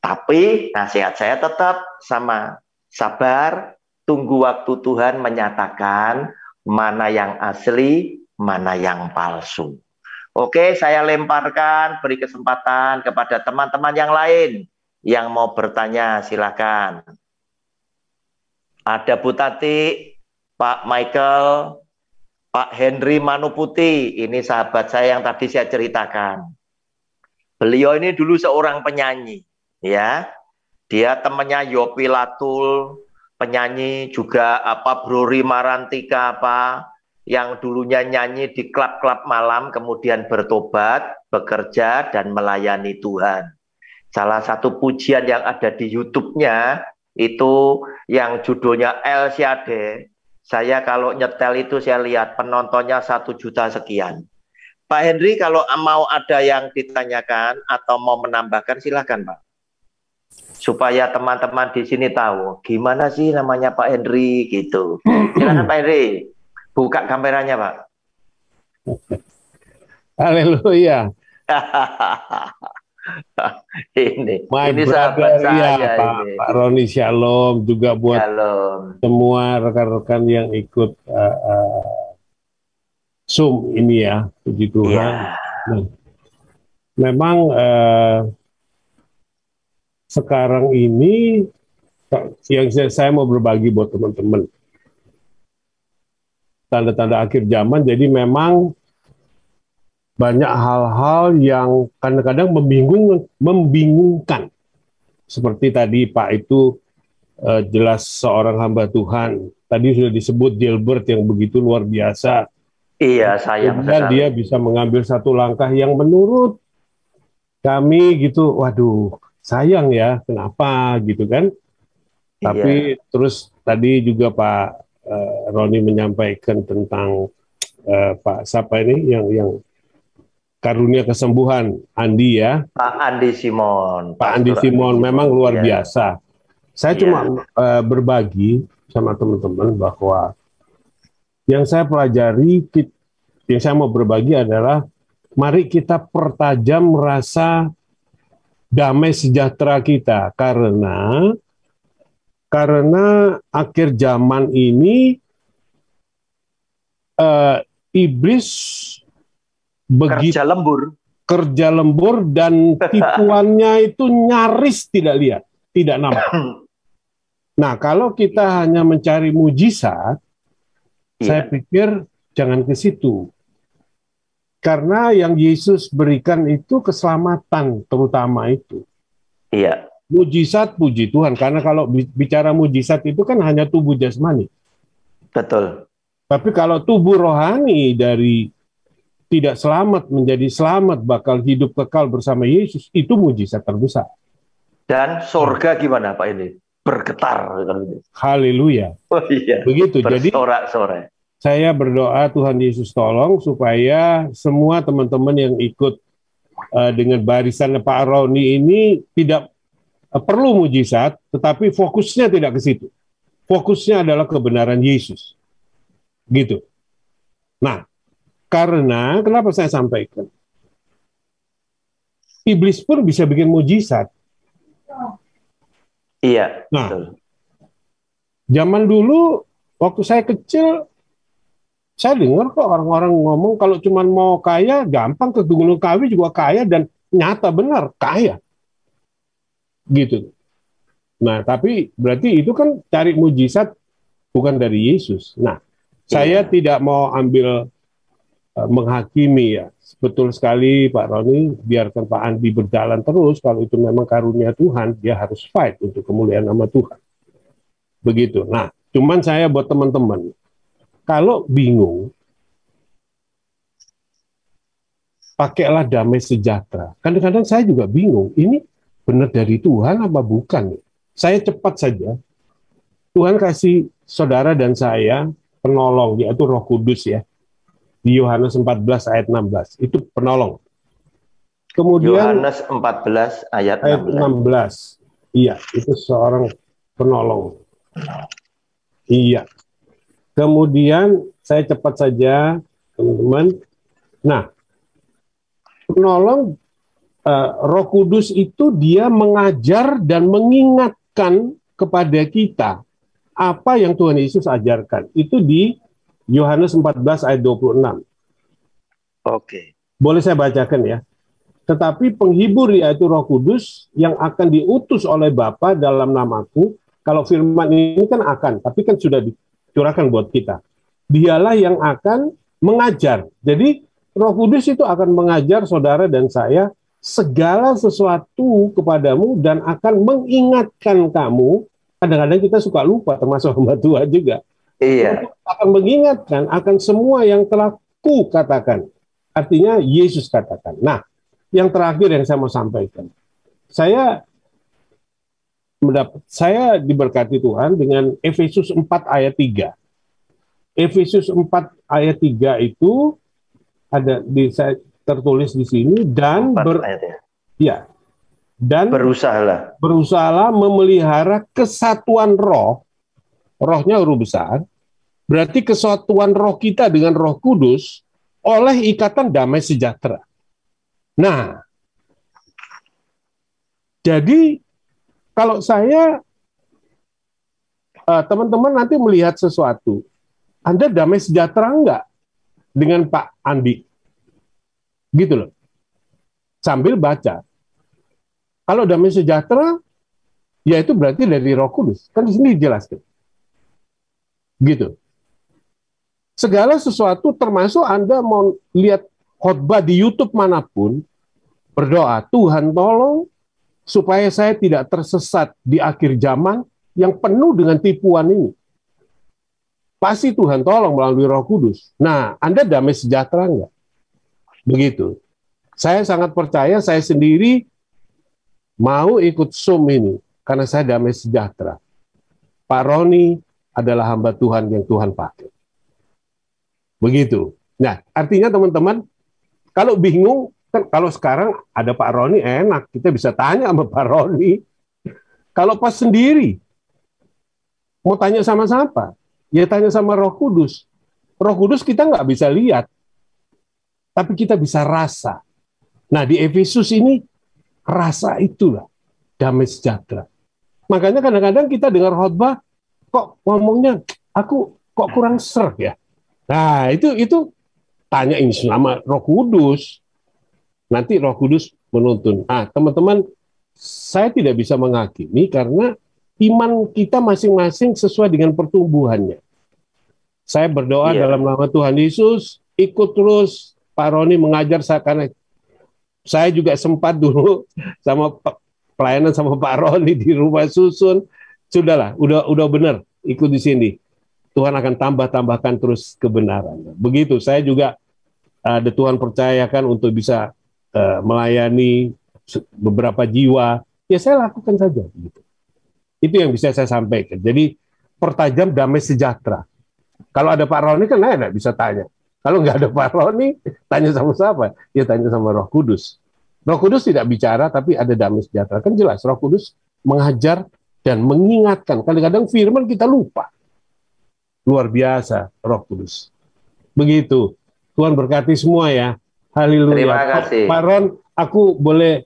S2: Tapi nasihat saya tetap sama. Sabar, tunggu waktu Tuhan menyatakan mana yang asli, mana yang palsu. Oke, saya lemparkan, beri kesempatan kepada teman-teman yang lain yang mau bertanya, silakan. Ada Bu Tati, Pak Michael, Pak Henry Manuputi, ini sahabat saya yang tadi saya ceritakan. Beliau ini dulu seorang penyanyi, ya. Dia temannya Yopi Latul, penyanyi juga apa Brori Marantika apa yang dulunya nyanyi di klub-klub malam kemudian bertobat, bekerja dan melayani Tuhan. Salah satu pujian yang ada di YouTube-nya itu yang judulnya El Siade, saya kalau nyetel itu saya lihat penontonnya satu juta sekian. Pak Henry kalau mau ada yang ditanyakan atau mau menambahkan silahkan Pak. Supaya teman-teman di sini tahu oh, gimana sih namanya Pak Henry gitu. Silakan Pak Henry, buka kameranya Pak.
S6: Haleluya.
S2: ini My ini brother, sahabat iya, saya Pak, ini. Pak
S6: Roni Shalom juga buat Shalom. semua rekan-rekan yang ikut uh, uh, Zoom ini ya puji Tuhan. yeah. Nah, memang uh, sekarang ini yang saya mau berbagi buat teman-teman tanda-tanda akhir zaman. Jadi memang banyak hal-hal yang kadang-kadang membingung, membingungkan. Seperti tadi Pak itu eh, jelas seorang hamba Tuhan. Tadi sudah disebut Gilbert yang begitu luar biasa.
S2: Iya, sayang Kemudian dia
S6: bisa mengambil satu langkah yang menurut kami gitu, waduh, sayang ya, kenapa gitu kan? Iya. Tapi terus tadi juga Pak eh, Roni menyampaikan tentang uh, Pak siapa ini yang yang karunia kesembuhan Andi ya.
S2: Pak Andi Simon. Pak, Andi
S6: Simon memang luar ya. biasa. Saya ya. cuma uh, berbagi sama teman-teman bahwa yang saya pelajari yang saya mau berbagi adalah mari kita pertajam rasa damai sejahtera kita karena karena akhir zaman ini uh, iblis begitu kerja lembur kerja lembur dan tipuannya itu nyaris tidak lihat tidak nampak nah kalau kita hanya mencari mujizat yeah. saya pikir jangan ke situ karena yang Yesus berikan itu keselamatan terutama itu iya mujizat puji Tuhan karena kalau bicara mujizat itu kan hanya tubuh jasmani betul tapi kalau tubuh rohani dari tidak selamat menjadi selamat bakal hidup kekal bersama Yesus itu mujizat terbesar.
S2: Dan surga gimana Pak ini? Bergetar.
S6: Haleluya.
S2: Oh iya. Begitu. Jadi sore-sore
S6: Saya berdoa Tuhan Yesus tolong supaya semua teman-teman yang ikut uh, dengan barisan Pak Roni ini tidak uh, perlu mujizat, tetapi fokusnya tidak ke situ. Fokusnya adalah kebenaran Yesus. Gitu. Nah, karena kenapa saya sampaikan? Iblis pun bisa bikin mujizat. Iya. Nah, zaman dulu waktu saya kecil saya dengar kok orang-orang ngomong kalau cuma mau kaya gampang ke Gunung Kawi juga kaya dan nyata benar kaya gitu nah tapi berarti itu kan cari mujizat bukan dari Yesus nah saya iya. tidak mau ambil Eh, menghakimi ya. Betul sekali Pak Roni, biarkan Pak Andi berjalan terus kalau itu memang karunia Tuhan, dia harus fight untuk kemuliaan nama Tuhan. Begitu. Nah, cuman saya buat teman-teman, kalau bingung, pakailah damai sejahtera. Kadang-kadang saya juga bingung, ini benar dari Tuhan apa bukan? Saya cepat saja, Tuhan kasih saudara dan saya penolong, yaitu roh kudus ya, di Yohanes 14 ayat 16. Itu penolong. Kemudian Yohanes
S2: 14 ayat enam
S6: Ayat 16. Iya, itu seorang penolong. Iya. Kemudian saya cepat saja, teman-teman. Nah, penolong uh, Roh Kudus itu dia mengajar dan mengingatkan kepada kita apa yang Tuhan Yesus ajarkan. Itu di Yohanes 14 ayat 26. Oke. Boleh saya bacakan ya. Tetapi penghibur yaitu Roh Kudus yang akan diutus oleh Bapa dalam namaku, kalau firman ini kan akan, tapi kan sudah dicurahkan buat kita. Dialah yang akan mengajar. Jadi Roh Kudus itu akan mengajar saudara dan saya segala sesuatu kepadamu dan akan mengingatkan kamu. Kadang-kadang kita suka lupa, termasuk hamba Tuhan juga. Iya. Akan mengingatkan akan semua yang telah ku katakan. Artinya Yesus katakan. Nah, yang terakhir yang saya mau sampaikan. Saya mendapat saya diberkati Tuhan dengan Efesus 4 ayat 3. Efesus 4 ayat 3 itu ada di saya tertulis di sini dan ber, ya
S2: iya. dan berusahalah
S6: berusahalah memelihara kesatuan roh rohnya huruf besar Berarti kesatuan roh kita dengan roh kudus oleh ikatan damai sejahtera. Nah, jadi kalau saya eh, teman-teman uh, nanti melihat sesuatu, Anda damai sejahtera enggak dengan Pak Andi? Gitu loh. Sambil baca. Kalau damai sejahtera, ya itu berarti dari roh kudus. Kan di sini dijelaskan. Gitu segala sesuatu termasuk Anda mau lihat khotbah di YouTube manapun, berdoa, Tuhan tolong supaya saya tidak tersesat di akhir zaman yang penuh dengan tipuan ini. Pasti Tuhan tolong melalui roh kudus. Nah, Anda damai sejahtera enggak? Begitu. Saya sangat percaya saya sendiri mau ikut SUM ini karena saya damai sejahtera. Pak Roni adalah hamba Tuhan yang Tuhan pakai. Begitu. Nah, artinya teman-teman, kalau bingung, kan kalau sekarang ada Pak Roni enak, kita bisa tanya sama Pak Roni. Kalau pas sendiri, mau tanya sama siapa? Ya tanya sama Roh Kudus. Roh Kudus kita nggak bisa lihat, tapi kita bisa rasa. Nah di Efesus ini rasa itulah damai sejahtera. Makanya kadang-kadang kita dengar khotbah kok ngomongnya aku kok kurang ser ya. Nah, itu itu tanya ini selama Roh Kudus. Nanti Roh Kudus menuntun. Ah, teman-teman, saya tidak bisa menghakimi karena iman kita masing-masing sesuai dengan pertumbuhannya. Saya berdoa yeah. dalam nama Tuhan Yesus, ikut terus Pak Roni mengajar saya karena saya juga sempat dulu sama pelayanan sama Pak Roni di rumah susun. Sudahlah, udah udah benar ikut di sini Tuhan akan tambah-tambahkan terus kebenaran. Begitu, saya juga ada uh, Tuhan percayakan untuk bisa uh, melayani beberapa jiwa, ya saya lakukan saja. Gitu. Itu yang bisa saya sampaikan. Jadi pertajam damai sejahtera. Kalau ada Pak Roni kan enak bisa tanya. Kalau nggak ada Pak Roni, tanya sama siapa? Ya tanya sama Roh Kudus. Roh Kudus tidak bicara, tapi ada damai sejahtera. Kan jelas, Roh Kudus mengajar dan mengingatkan. Kadang-kadang firman kita lupa. Luar biasa Roh Kudus. Begitu. Tuhan berkati semua ya. Haleluya. Terima kasih. Pak Ron, aku boleh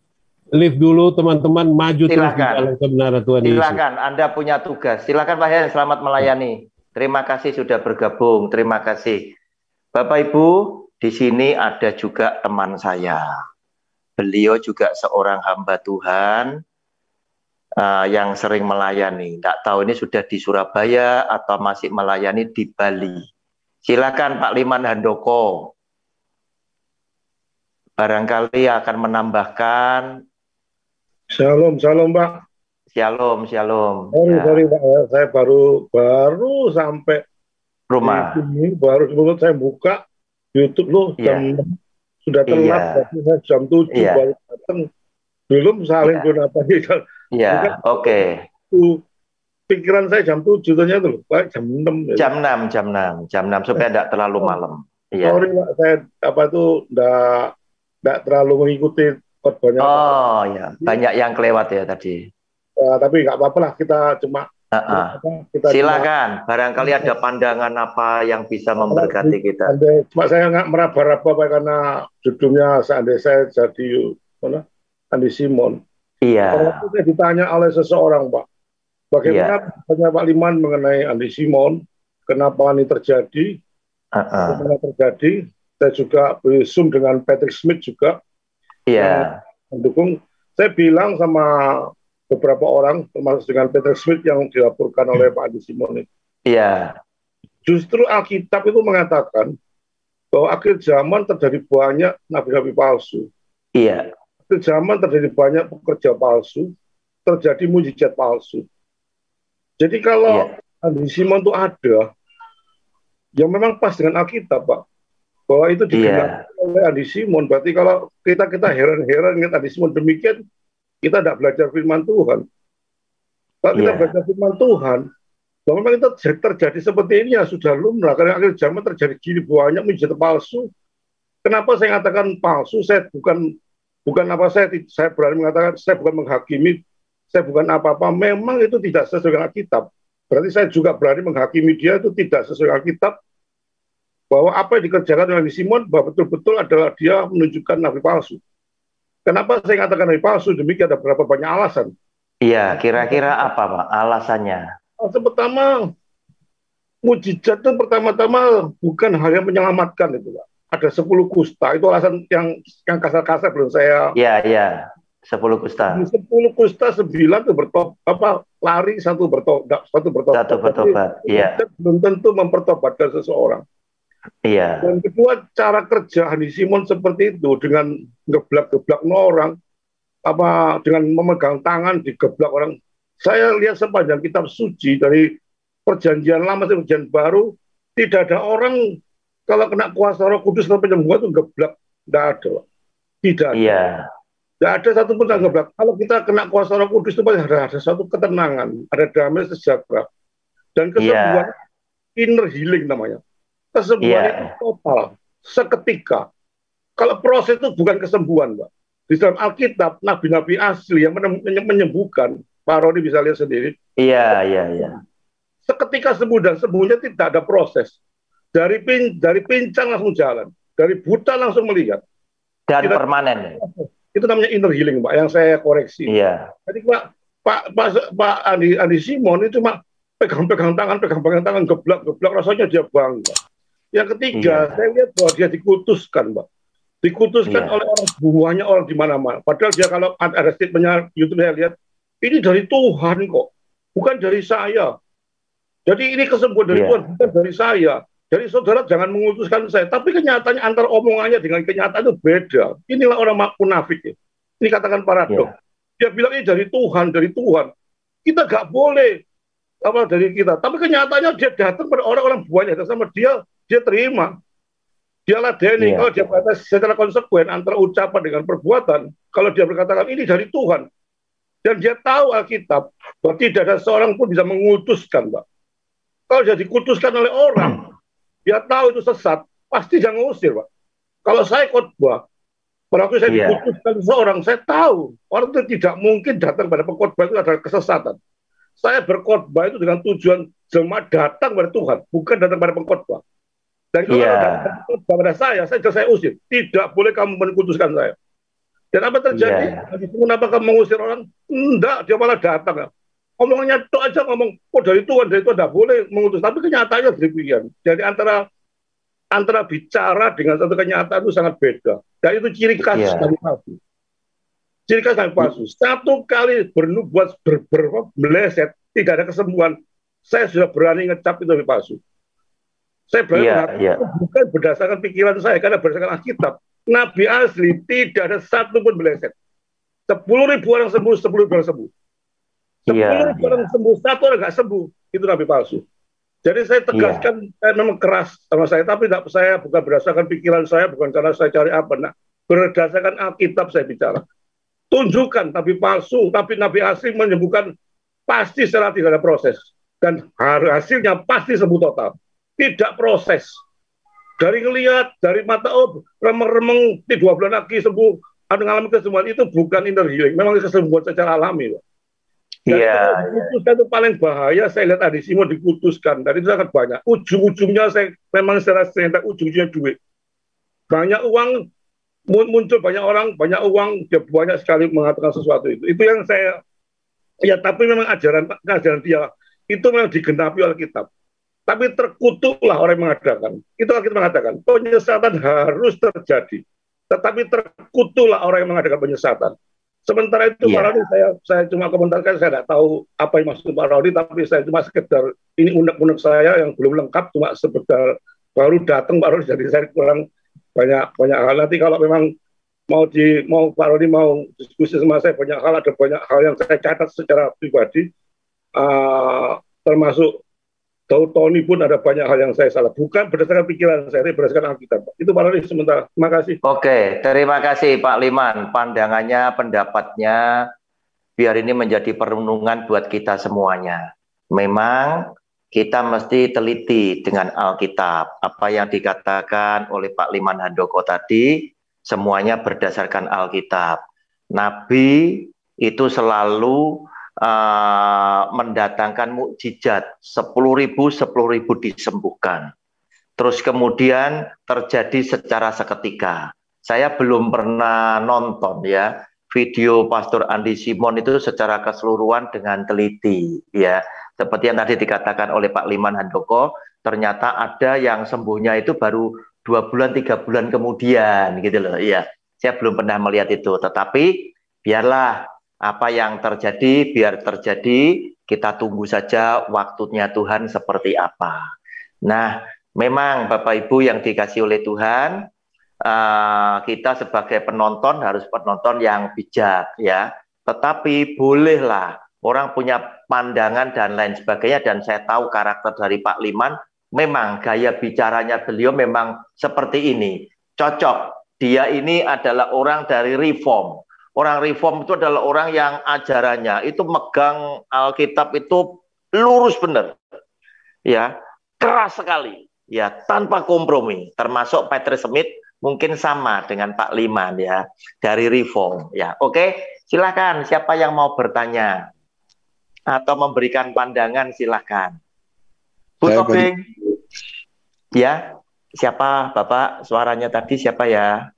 S6: lift dulu teman-teman maju Silakan. terus kebenaran Tuhan Silakan. Yesus. Silakan,
S2: Anda punya tugas. Silakan Pak Hen, selamat melayani. Terima kasih sudah bergabung. Terima kasih. Bapak Ibu, di sini ada juga teman saya. Beliau juga seorang hamba Tuhan uh, yang sering melayani. Tidak tahu ini sudah di Surabaya atau masih melayani di Bali. Silakan Pak Liman Handoko. Barangkali akan menambahkan.
S7: Shalom, shalom Pak.
S2: Shalom, shalom. Sorry, oh, ya. sorry
S7: Pak, saya baru baru sampai rumah. Ini baru sebelum saya buka YouTube loh iya. jam sudah telat, iya. tapi saya jam tujuh iya. baru datang. Belum saling yeah. gunakan
S2: Iya, oke. Okay.
S7: Pikiran saya jam 7 ternyata loh, Pak, jam 6. Ya. Jam
S2: 6, jam 6, jam 6 supaya tidak eh. terlalu oh, malam.
S7: Iya. Sorry Pak, saya apa tuh, tidak tidak terlalu mengikuti banyak. Oh
S2: iya, banyak yang kelewat ya tadi.
S7: Uh, tapi nggak apa-apa lah kita cuma Uh -uh.
S2: Kita Silakan, cuma, barangkali iya. ada pandangan apa yang bisa iya. memberkati kita.
S7: cuma saya nggak meraba-raba karena judulnya seandainya saya jadi mana, Andi Simon.
S2: Iya. Kalau
S7: saya ditanya oleh seseorang, Pak, bagaimana iya. Pak Liman mengenai Andi Simon, kenapa ini terjadi,
S2: uh -uh. bagaimana
S7: terjadi, saya juga berisum dengan Patrick Smith juga, iya. mendukung. Saya bilang sama beberapa orang, termasuk dengan Patrick Smith yang dilaporkan hmm. oleh Pak Andi Simon ini. Iya. Justru Alkitab itu mengatakan bahwa akhir zaman terjadi banyak nabi-nabi palsu. Iya akhir zaman terjadi banyak pekerja palsu, terjadi mujizat palsu. Jadi kalau iya. ya. Andi Simon itu ada, yang memang pas dengan Alkitab, Pak. Bahwa itu iya. dikenal ya. oleh Andi Simon. Berarti kalau kita kita heran-heran dengan Andi Simon demikian, kita tidak belajar firman Tuhan. Kalau tidak ya. belajar firman Tuhan, bahwa memang itu terjadi seperti ini ya sudah lumrah. Karena akhir zaman terjadi gini banyak mujizat palsu. Kenapa saya katakan palsu? Saya bukan bukan apa saya saya berani mengatakan saya bukan menghakimi, saya bukan apa-apa. Memang itu tidak sesuai dengan kitab. Berarti saya juga berani menghakimi dia itu tidak sesuai dengan kitab bahwa apa yang dikerjakan oleh Simon bahwa betul-betul adalah dia menunjukkan nabi palsu. Kenapa saya katakan nabi palsu? Demikian ada berapa banyak alasan.
S2: Iya, kira-kira apa Pak alasannya?
S7: Alasan pertama, mujizat itu pertama-tama bukan hal yang menyelamatkan itu Pak ada 10 kusta itu alasan yang yang kasar-kasar belum saya
S2: Ya, iya. 10 iya. kusta.
S7: 10 kusta 9 itu bertobat apa lari satu bertobat satu bertobat. Satu bertobat. Iya. Belum tentu mempertobatkan seseorang. Iya. Dan kedua cara kerja Hani Simon seperti itu dengan geblak-geblak orang apa dengan memegang tangan di digeblak orang. Saya lihat sepanjang kitab suci dari perjanjian lama sampai perjanjian baru tidak ada orang kalau kena kuasa roh kudus sampai penyembuhan itu geblak. Tidak ada. Tidak iya. ada. Tidak ada satu pun yang geblak. Kalau kita kena kuasa roh kudus itu pasti ada, ada satu ketenangan. Ada damai sejahtera. Dan iya. kesembuhan yeah. inner healing namanya. Kesembuhan yeah. itu total. Seketika. Kalau proses itu bukan kesembuhan, Pak. Di dalam Alkitab, nabi-nabi asli yang menyembuhkan, Pak Roni bisa lihat sendiri.
S2: Iya, iya, iya.
S7: Seketika sembuh dan sembuhnya tidak ada proses dari pin dari pincang langsung jalan, dari buta langsung melihat. Dan Kita, permanen. Itu namanya inner healing, Pak, yang saya koreksi. Iya. Jadi Pak Pak Pak, Pak Andi Andi Simon itu cuma pegang-pegang tangan, pegang-pegang tangan, geblak-geblak rasanya dia bangga. Yang ketiga, iya. saya lihat bahwa dia dikutuskan, Pak dikutuskan iya. oleh orang buahnya orang di mana-mana. Padahal dia kalau ada statementnya YouTube saya lihat ini dari Tuhan kok, bukan dari saya. Jadi ini kesembuhan dari yeah. Tuhan bukan dari saya. Jadi saudara jangan mengutuskan saya, tapi kenyataannya antar omongannya dengan kenyataan itu beda. Inilah orang munafik. Ya. Ini katakan para Ya. Dia bilang ini dari Tuhan, dari Tuhan. Kita gak boleh apa dari kita. Tapi kenyataannya dia datang pada orang-orang buahnya dan sama dia dia terima. Dia ladeni. Ya. Kalau dia berkata secara konsekuen antara ucapan dengan perbuatan, kalau dia berkatakan ini dari Tuhan dan dia tahu Alkitab, bahwa tidak ada seorang pun bisa mengutuskan, Pak. Kalau dia dikutuskan oleh orang, dia tahu itu sesat, pasti jangan usir Pak. Kalau saya khotbah, berarti saya yeah. diputuskan seorang, saya tahu orang itu tidak mungkin datang pada pengkhotbah itu adalah kesesatan. Saya berkhotbah itu dengan tujuan jemaat datang pada Tuhan, bukan datang pada pengkhotbah. Dan kalau yeah. datang kepada pada saya, saya saya usir. Tidak boleh kamu menkutuskan saya. Dan apa terjadi? Yeah. Kenapa kamu mengusir orang? Enggak, dia malah datang. Omongannya itu aja ngomong, oh, dari Tuhan, dari Tuhan tidak boleh mengutus. Tapi kenyataannya demikian. Jadi antara antara bicara dengan satu kenyataan itu sangat beda. Dan itu ciri khas yeah. dari Nabi. Ciri khas dari palsu. Hmm. Satu kali bernubuat ber, ber, meleset, tidak ada kesembuhan. Saya sudah berani ngecap itu palsu. Saya berani yeah, mengatakan yeah. bukan berdasarkan pikiran saya, karena berdasarkan Alkitab. Nabi asli tidak ada satu pun meleset. Sepuluh ribu orang sembuh, sepuluh ribu orang sembuh. Iya. Orang sembuh satu orang nggak sembuh itu nabi palsu. Jadi saya tegaskan, yeah. saya memang keras sama saya, tapi tidak saya bukan berdasarkan pikiran saya, bukan karena saya cari apa, nak berdasarkan Alkitab saya bicara. Tunjukkan nabi palsu, tapi Nabi asli menyembuhkan pasti secara tidak ada proses dan hasilnya pasti sembuh total, tidak proses. Dari ngelihat, dari mata oh remeng-remeng di dua bulan lagi sembuh, ada anu mengalami kesembuhan itu bukan inner healing, memang kesembuhan secara alami. Pak.
S8: Iya. Satu
S7: iya. itu paling bahaya. Saya lihat tadi Simo diputuskan Tadi itu sangat banyak. Ujung-ujungnya saya memang secara serentak ujung-ujungnya duit. Banyak uang muncul banyak orang banyak uang dia banyak sekali mengatakan sesuatu itu. Itu yang saya ya tapi memang ajaran ajaran dia itu memang digenapi oleh kitab. Tapi terkutuklah orang yang mengadakan. Itu kita mengatakan penyesatan harus terjadi. Tetapi terkutuklah orang yang mengadakan penyesatan. Sementara itu yeah. Pak Rodi saya saya cuma komentarkan saya tidak tahu apa yang maksud Pak Rodi tapi saya cuma sekedar ini unek-unek saya yang belum lengkap cuma sekedar baru datang baru jadi saya kurang banyak banyak hal nanti kalau memang mau di mau Pak Rodi mau diskusi sama saya banyak hal ada banyak hal yang saya catat secara pribadi uh, termasuk tahu Tony pun ada banyak hal yang saya salah. Bukan berdasarkan pikiran saya, tapi berdasarkan Alkitab. Itu Pak Loli sementara. Terima kasih. Oke,
S2: terima kasih Pak Liman. Pandangannya, pendapatnya, biar ini menjadi perenungan buat kita semuanya. Memang kita mesti teliti dengan Alkitab. Apa yang dikatakan oleh Pak Liman Handoko tadi, semuanya berdasarkan Alkitab. Nabi itu selalu uh, mendatangkan mukjizat 10.000 ribu disembuhkan. Terus kemudian terjadi secara seketika. Saya belum pernah nonton ya video Pastor Andi Simon itu secara keseluruhan dengan teliti ya. Seperti yang tadi dikatakan oleh Pak Liman Handoko, ternyata ada yang sembuhnya itu baru dua bulan tiga bulan kemudian gitu loh. Ya, saya belum pernah melihat itu. Tetapi biarlah apa yang terjadi biar terjadi, kita tunggu saja waktunya Tuhan seperti apa. Nah, memang Bapak Ibu yang dikasih oleh Tuhan, eh, kita sebagai penonton harus penonton yang bijak ya. Tetapi bolehlah orang punya pandangan dan lain sebagainya dan saya tahu karakter dari Pak Liman memang gaya bicaranya beliau memang seperti ini. Cocok. Dia ini adalah orang dari reform. Orang reform itu adalah orang yang ajarannya itu megang Alkitab itu lurus benar. Ya, keras sekali. Ya, tanpa kompromi. Termasuk Patrick Smith mungkin sama dengan Pak Liman ya dari reform ya. Oke, silakan siapa yang mau bertanya atau memberikan pandangan silakan. Bu Toping, Ya, siapa Bapak suaranya tadi siapa ya?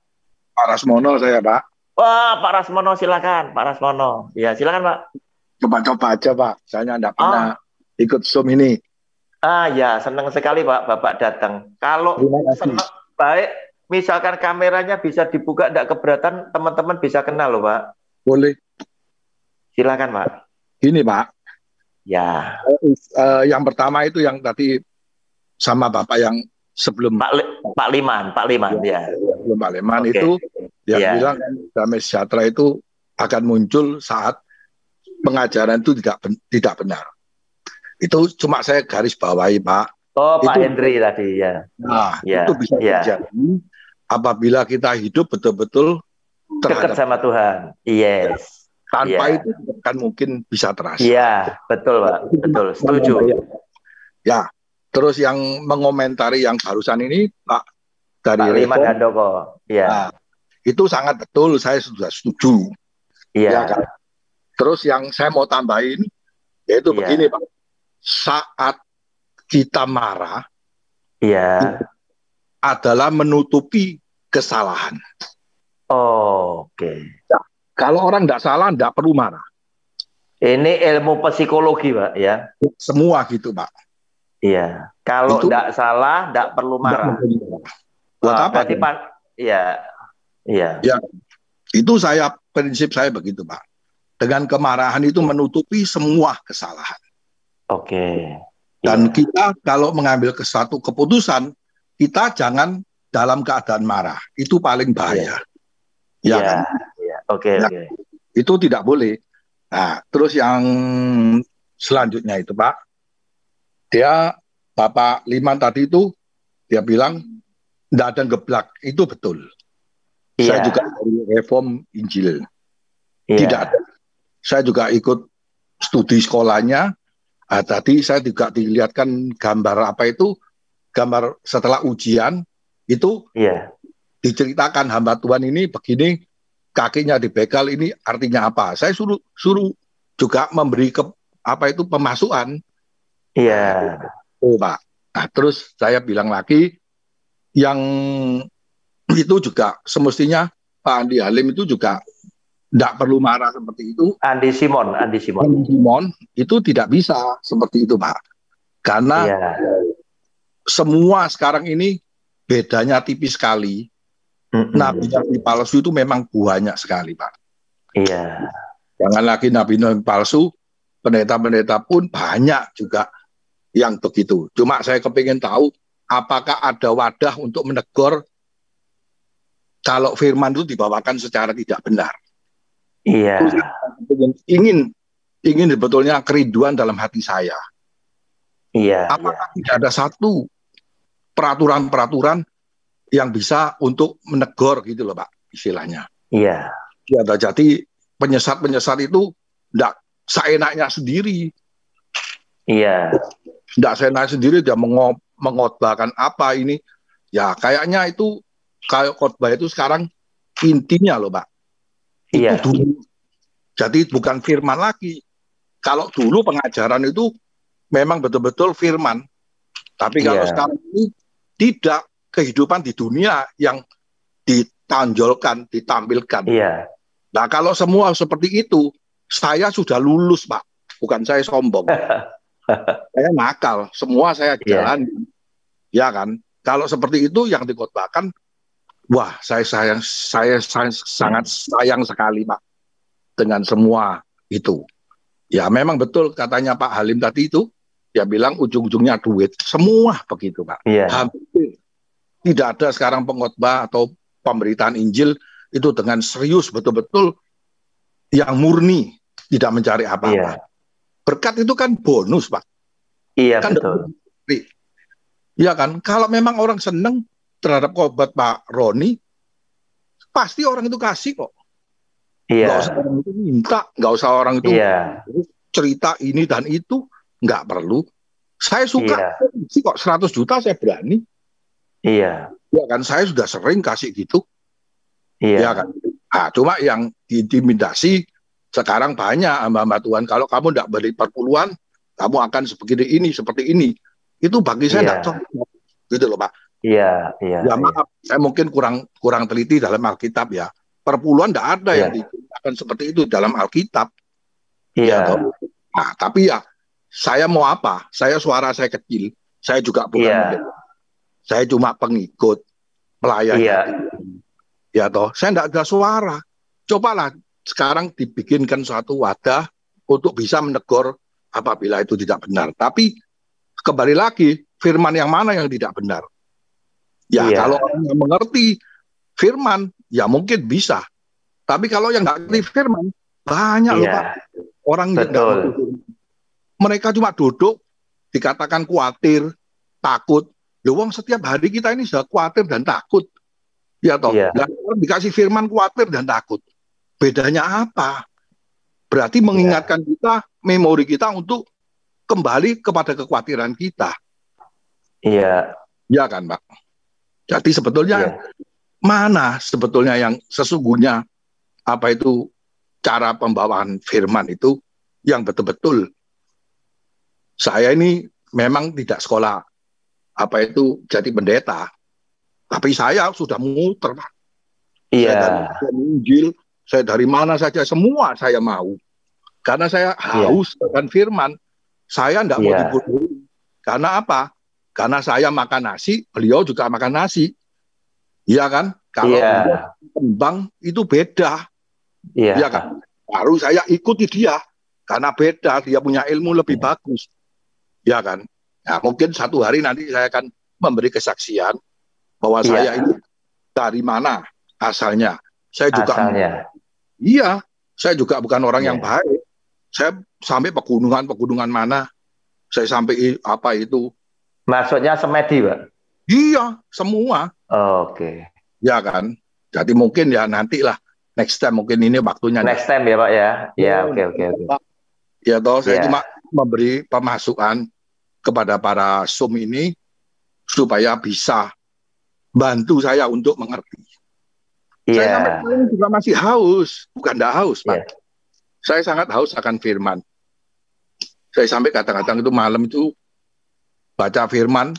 S2: Pak
S5: Rasmono saya Pak.
S2: Wah, Pak Rasmono silakan, Pak Rasmono. Ya, silakan Pak.
S5: Coba-coba aja Pak, saya tidak pernah oh. ikut Zoom ini.
S2: Ah ya, senang sekali Pak Bapak datang. Kalau senang, baik, misalkan kameranya bisa dibuka tidak keberatan, teman-teman bisa kenal loh Pak. Boleh. Silakan Pak. Gini, Pak. Ya. Uh, uh, yang pertama itu yang tadi sama
S5: Bapak yang sebelum Pak,
S2: Pak Liman, Pak Liman ya. ya. Sebelum Pak
S5: Liman okay. itu Ya yeah. bilang damai sejahtera itu akan muncul saat pengajaran itu tidak tidak benar. Itu cuma saya garis bawahi Pak.
S4: Oh itu, Pak Hendri
S5: tadi ya. Nah ya, itu bisa ya. terjadi apabila kita hidup betul-betul
S2: dekat sama Tuhan.
S5: Yes. Tanpa ya. itu kan mungkin bisa
S2: terasa. Iya
S5: betul Pak, betul setuju. Ya terus yang mengomentari yang barusan ini Pak dari Pak Riko. Handoko. Ya. Nah, itu sangat betul saya sudah
S2: setuju
S5: iya yeah. kan? terus yang saya mau tambahin yaitu yeah. begini pak saat kita marah yeah. adalah menutupi kesalahan
S2: oh, oke okay. Ya, nah, kalau orang tidak salah tidak perlu marah ini ilmu psikologi pak ya
S5: semua gitu
S2: pak iya kalau tidak salah tidak perlu marah Buat Wah, apa? Berarti ya
S5: Iya. Ya, itu saya prinsip saya begitu Pak. Dengan kemarahan itu menutupi semua kesalahan. Oke. Dan ya. kita kalau mengambil satu keputusan, kita jangan dalam keadaan marah. Itu paling bahaya. Iya. Ya, ya. kan? Iya. Ya. Oke, okay, Itu tidak boleh. Nah, terus yang selanjutnya itu Pak, dia Bapak Liman tadi itu dia bilang tidak ada geblak, itu betul. Yeah. Saya juga dari reform Injil. Yeah. Tidak ada. Saya juga ikut studi sekolahnya. Nah, tadi saya juga dilihatkan gambar apa itu gambar setelah ujian itu yeah. diceritakan hamba Tuhan ini begini kakinya dibekal ini artinya apa saya suruh suruh juga memberi ke apa itu pemasukan iya yeah. oh pak nah, terus saya bilang lagi yang itu juga semestinya Pak Andi Halim itu juga tidak perlu marah seperti itu. Andi Simon, Andi Simon. Andi Simon itu tidak bisa seperti itu, Pak. Karena ya. semua sekarang ini bedanya tipis sekali. Mm-hmm. Nabi-nabi palsu itu memang banyak sekali, Pak. Iya. Jangan lagi nabi-nabi palsu, pendeta-pendeta pun banyak juga yang begitu. Cuma saya kepingin tahu apakah ada wadah untuk menegur kalau firman itu dibawakan secara tidak benar. Iya. Yeah. Ingin ingin sebetulnya keriduan dalam hati saya.
S2: Iya. Yeah, Apakah yeah.
S5: tidak ada satu peraturan-peraturan yang bisa untuk menegur gitu loh, Pak, istilahnya. Iya. Yeah. Ya, jadi penyesat-penyesat itu tidak seenaknya sendiri. Iya. Yeah. Tidak seenaknya sendiri dia mengotbahkan apa ini. Ya, kayaknya itu kayak khotbah itu sekarang intinya loh, Pak. Iya. dulu. Jadi bukan firman lagi. Kalau dulu pengajaran itu memang betul-betul firman. Tapi kalau yeah. sekarang ini tidak kehidupan di dunia yang ditanjolkan, ditampilkan. Iya. Nah, kalau semua seperti itu, saya sudah lulus, Pak. Bukan saya sombong. saya nakal, semua saya iya. jalan. Yeah. Ya kan? Kalau seperti itu yang dikotbahkan Wah, saya sayang, saya, sayang, sangat sayang sekali Pak dengan semua itu. Ya memang betul katanya Pak Halim tadi itu, dia bilang ujung-ujungnya duit. Semua begitu Pak. Yeah. Hampir tidak ada sekarang pengkhotbah atau pemberitaan Injil itu dengan serius betul-betul yang murni tidak mencari apa-apa. Yeah. Berkat itu kan bonus Pak. Iya kan betul. Iya kan, kalau memang orang seneng terhadap obat Pak Roni, pasti orang itu kasih kok. Iya. Gak usah orang itu minta, nggak usah orang itu iya. cerita ini dan itu, nggak perlu. Saya suka iya. kok 100 juta saya berani. Iya. Ya kan saya sudah sering kasih gitu. Iya ya kan. Nah, cuma yang diintimidasi sekarang banyak hamba-hamba Tuhan. Kalau kamu tidak beri perpuluhan, kamu akan seperti ini, seperti ini. Itu bagi saya tidak iya. yeah.
S4: cocok.
S5: Gitu loh Pak.
S2: Iya, iya. Ya iya. maaf,
S5: iya. saya mungkin kurang kurang teliti dalam Alkitab ya. Perpuluhan tidak ada ya. yang iya. diceritakan seperti itu dalam Alkitab. Ya iya. Ya, nah, tapi ya saya mau apa? Saya suara saya kecil, saya juga bukan. Ya. Saya cuma pengikut, pelayan. Iya. Ya toh, saya tidak ada suara. Cobalah sekarang dibikinkan suatu wadah untuk bisa menegur apabila itu tidak benar. Tapi kembali lagi, firman yang mana yang tidak benar? Ya iya. kalau orang yang mengerti firman, ya mungkin bisa. Tapi kalau yang nggak ngerti firman, banyak iya. loh Pak. Orang yang yang mereka cuma duduk, dikatakan khawatir, takut. Lewang setiap hari kita ini sudah khawatir dan takut. Ya toh, iya. dan dikasih firman khawatir dan takut. Bedanya apa? Berarti iya. mengingatkan iya. kita, memori kita untuk kembali kepada kekhawatiran kita. Iya. Iya kan, Pak? Jadi sebetulnya ya. mana sebetulnya yang sesungguhnya apa itu cara pembawaan firman itu yang betul-betul saya ini memang tidak sekolah apa itu jadi pendeta tapi saya sudah muter Pak. Iya. Saya dari saya dari mana saja semua saya mau. Karena saya iya. haus yeah. dengan firman. Saya tidak ya. mau iya. dibunuh. Karena apa? Karena saya makan nasi, beliau juga makan nasi. Iya kan? Kalau yeah. kembang itu beda. Iya. iya kan? Baru saya ikuti dia karena beda, dia punya ilmu lebih yeah. bagus. Iya kan? Nah, mungkin satu hari nanti saya akan memberi kesaksian bahwa yeah. saya ini dari mana asalnya. Saya juga asalnya. Iya, saya juga bukan orang yeah. yang iya. baik. Saya sampai pegunungan-pegunungan mana, saya sampai apa itu Maksudnya semedi, Pak? Iya, semua. Oh, Oke. Okay. Ya kan. Jadi mungkin ya nantilah next time mungkin ini waktunya. Next time ya, Pak ya. Ya, iya, oke oke oke. Ya toh saya yeah. cuma memberi pemasukan kepada para sum ini supaya bisa bantu saya untuk mengerti. Yeah. Saya iya. sampai juga masih haus, bukan tidak haus, Pak. Yeah. Saya sangat haus akan firman. Saya sampai kadang-kadang itu malam itu baca firman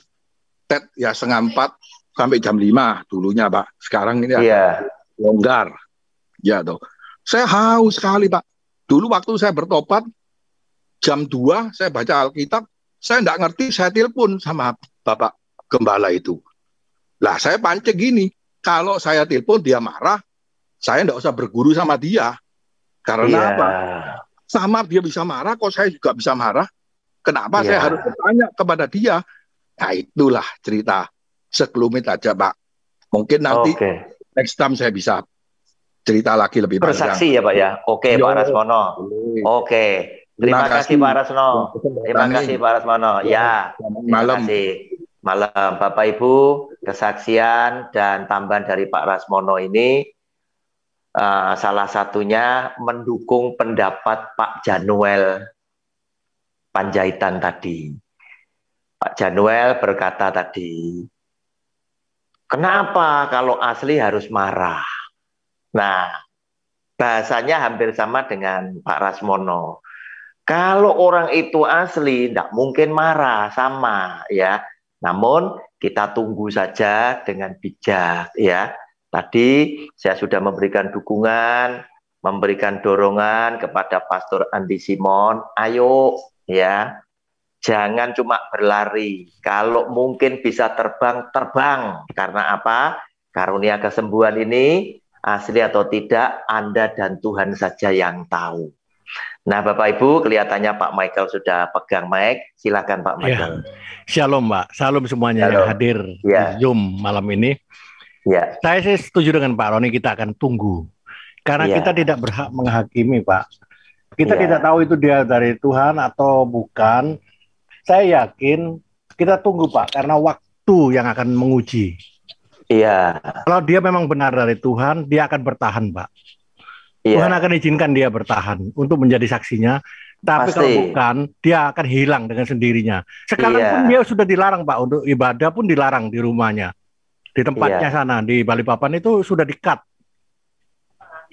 S5: tet ya setengah empat sampai jam lima dulunya pak sekarang ini yeah. Iya. longgar ya tuh saya haus sekali pak dulu waktu saya bertobat jam dua saya baca Alkitab saya tidak ngerti saya telepon sama bapak gembala itu lah saya pancing gini kalau saya telepon dia marah saya tidak usah berguru sama dia karena yeah. apa sama dia bisa marah kok saya juga bisa marah Kenapa ya. saya harus bertanya kepada dia? Nah itulah cerita sekelumit aja Pak. Mungkin nanti okay. next time saya bisa cerita lagi lebih banyak. Bersaksi ya Pak ya. Oke iya. okay, Pak Rasmono. Oke. Okay.
S2: Terima, terima kasih Pak Rasmono. Ya, terima kasih Pak Rasmono. Ya. Malam. Malam Bapak Ibu kesaksian dan tambahan dari Pak Rasmono ini uh, salah satunya mendukung pendapat Pak Januel Panjaitan tadi. Pak Januel berkata tadi, kenapa kalau asli harus marah? Nah, bahasanya hampir sama dengan Pak Rasmono. Kalau orang itu asli, tidak mungkin marah, sama ya. Namun kita tunggu saja dengan bijak ya. Tadi saya sudah memberikan dukungan, memberikan dorongan kepada Pastor Andi Simon, ayo ya jangan cuma berlari kalau mungkin bisa terbang terbang karena apa karunia kesembuhan ini asli atau tidak Anda dan Tuhan saja yang tahu Nah, Bapak Ibu, kelihatannya Pak Michael sudah pegang mic. Silakan Pak ya. Michael. Ya.
S8: Shalom, Pak. Salam semuanya Shalom. yang hadir ya. di Zoom malam ini. Ya. Saya sih setuju dengan Pak Roni, kita akan tunggu. Karena ya. kita tidak berhak menghakimi, Pak. Kita yeah. tidak tahu itu dia dari Tuhan atau bukan. Saya yakin kita tunggu Pak karena waktu yang akan menguji. Iya. Kalau dia memang benar dari Tuhan, dia akan bertahan Pak. Yeah. Tuhan akan izinkan dia bertahan untuk menjadi saksinya. Tapi Pasti. kalau bukan, dia akan hilang dengan sendirinya. Sekarang yeah. pun iya. dia sudah dilarang Pak untuk ibadah pun dilarang di rumahnya, di tempatnya yeah. sana di Bali Papan itu sudah dikat.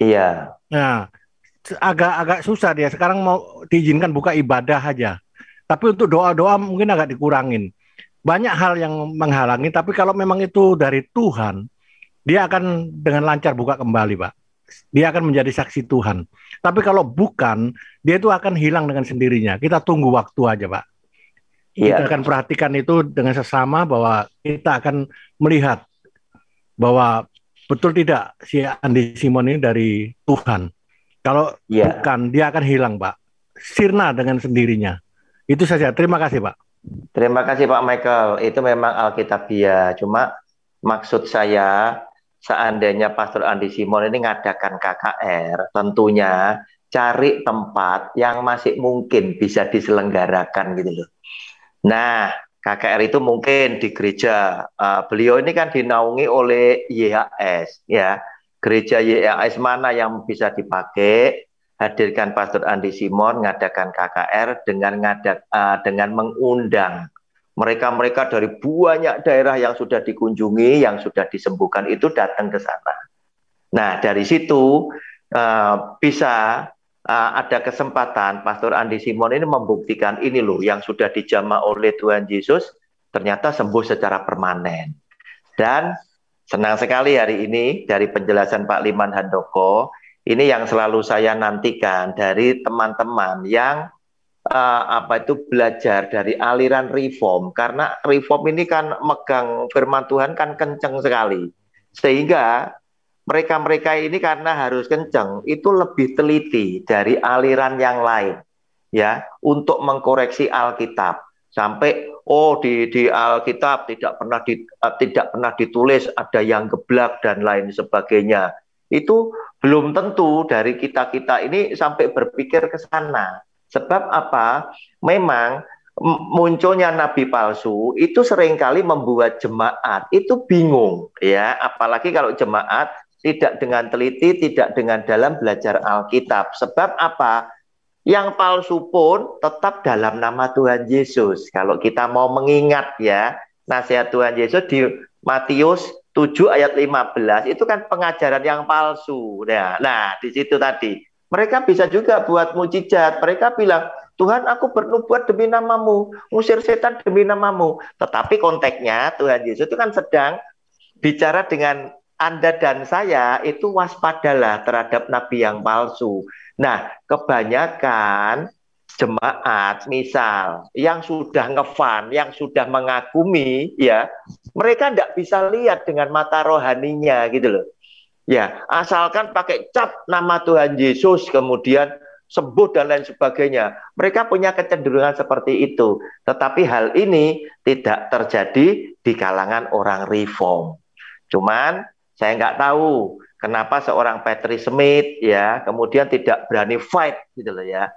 S8: Iya. Nah, agak-agak susah dia sekarang mau diizinkan buka ibadah aja. Tapi untuk doa-doa mungkin agak dikurangin. Banyak hal yang menghalangi, tapi kalau memang itu dari Tuhan, dia akan dengan lancar buka kembali, Pak. Dia akan menjadi saksi Tuhan. Tapi kalau bukan, dia itu akan hilang dengan sendirinya. Kita tunggu waktu aja, Pak. Yeah. Kita akan perhatikan itu dengan sesama bahwa kita akan melihat bahwa betul tidak si Andi Simon ini dari Tuhan kalau ya. bukan, dia akan hilang, Pak. Sirna dengan sendirinya. Itu saja. Terima kasih, Pak.
S2: Terima kasih, Pak Michael. Itu memang Alkitabiah. Cuma maksud saya, seandainya Pastor Andi Simon ini ngadakan KKR, tentunya cari tempat yang masih mungkin bisa diselenggarakan gitu loh. Nah, KKR itu mungkin di gereja. Uh, beliau ini kan dinaungi oleh YHS ya gereja YAS mana yang bisa dipakai, hadirkan Pastor Andi Simon mengadakan KKR dengan ngadak, uh, eh, dengan mengundang mereka-mereka dari banyak daerah yang sudah dikunjungi, yang sudah disembuhkan itu datang ke sana. Nah, dari situ uh, bisa uh, ada kesempatan Pastor Andi Simon ini membuktikan ini loh yang sudah dijamah oleh Tuhan Yesus ternyata sembuh secara permanen. Dan Senang sekali hari ini dari penjelasan Pak Liman Handoko. Ini yang selalu saya nantikan dari teman-teman yang uh, apa itu belajar dari aliran reform karena reform ini kan megang firman Tuhan kan kenceng sekali. Sehingga mereka-mereka ini karena harus kenceng itu lebih teliti dari aliran yang lain ya untuk mengkoreksi Alkitab sampai oh di di Alkitab tidak pernah di, eh, tidak pernah ditulis ada yang geblak dan lain sebagainya. Itu belum tentu dari kita-kita ini sampai berpikir ke sana. Sebab apa? Memang munculnya nabi palsu itu seringkali membuat jemaat itu bingung ya, apalagi kalau jemaat tidak dengan teliti, tidak dengan dalam belajar Alkitab. Sebab apa? Yang palsu pun tetap dalam nama Tuhan Yesus. Kalau kita mau mengingat ya, nasihat Tuhan Yesus di Matius 7 ayat 15 itu kan pengajaran yang palsu. Nah, nah di situ tadi mereka bisa juga buat mujizat. Mereka bilang, Tuhan aku bernubuat demi namamu, ngusir setan demi namamu. Tetapi konteksnya Tuhan Yesus itu kan sedang bicara dengan Anda dan saya itu waspadalah terhadap nabi yang palsu. Nah, kebanyakan jemaat misal yang sudah ngefan, yang sudah mengagumi ya, mereka tidak bisa lihat dengan mata rohaninya gitu loh. Ya, asalkan pakai cap nama Tuhan Yesus kemudian sembuh dan lain sebagainya. Mereka punya kecenderungan seperti itu. Tetapi hal ini tidak terjadi di kalangan orang reform. Cuman saya nggak tahu Kenapa seorang Patrick Smith ya kemudian tidak berani fight gitu loh ya.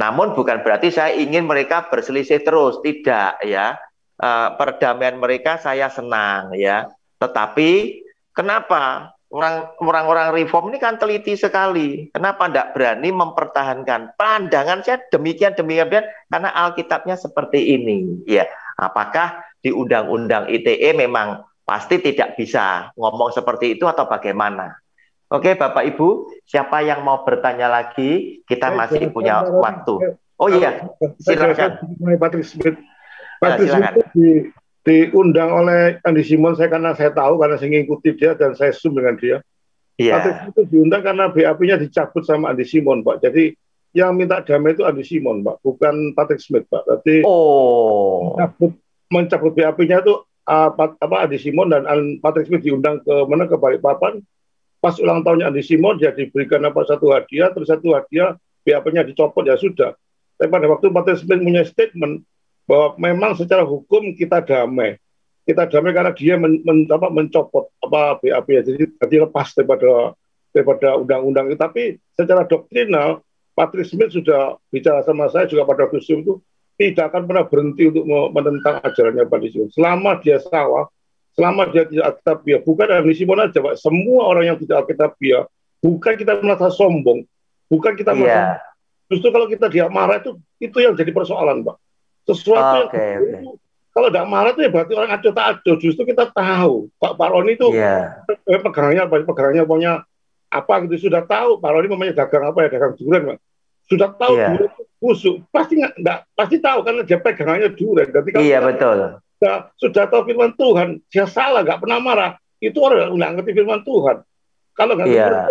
S2: Namun bukan berarti saya ingin mereka berselisih terus, tidak ya. E, perdamaian mereka saya senang ya. Tetapi kenapa orang orang reform ini kan teliti sekali. Kenapa tidak berani mempertahankan pandangan saya demikian demikian karena Alkitabnya seperti ini. Ya, apakah di Undang-Undang ITE memang Pasti tidak bisa ngomong seperti itu atau bagaimana. Oke, Bapak Ibu, siapa yang mau bertanya lagi? Kita masih punya waktu. Oh iya,
S7: silakan. Patrice ya,
S2: Patrice nah, itu
S7: diundang oleh Andi Simon saya karena saya tahu karena saya mengikuti dia dan saya zoom dengan dia. Iya. Patrice itu diundang karena BAP-nya dicabut sama Andi Simon, Pak. Jadi yang minta damai itu Andi Simon, Pak, bukan Patrick Smith, Pak. Tapi oh. mencabut, mencabut BAP-nya itu Pat, apa Adi Simon dan Patrick Smith diundang ke mana ke Balikpapan pas ulang tahunnya Andi Simon dia diberikan apa satu hadiah terus satu hadiah bap dicopot ya sudah tapi pada waktu Patrick Smith punya statement bahwa memang secara hukum kita damai kita damai karena dia men, men, apa, mencopot apa BAP ya jadi, nanti lepas daripada daripada undang-undang itu. tapi secara doktrinal Patrick Smith sudah bicara sama saya juga pada waktu itu tidak akan pernah berhenti untuk menentang ajarannya Pak Panisyon. Selama dia salah, selama dia tidak dia, bukan Ahli Simon aja, Pak. Semua orang yang tidak Alkitabiah, bukan kita merasa sombong, bukan kita iya. merasa... Yeah. Justru kalau kita dia marah itu, itu yang jadi persoalan, Pak. Sesuatu okay, yang... Okay. kalau tidak marah itu ya berarti orang acuh tak acuh. Justru kita tahu, Pak Paroni itu yeah. eh, pegangannya apa, pegangannya punya apa gitu sudah tahu Pak Roni memangnya dagang apa ya dagang durian Pak sudah tahu yeah. durian busuk pasti nggak pasti tahu karena dia pegangannya durian jadi kalau iya, yeah, betul. Sudah, sudah tahu firman Tuhan dia salah nggak pernah marah itu orang nggak ngerti firman Tuhan kalau nggak yeah.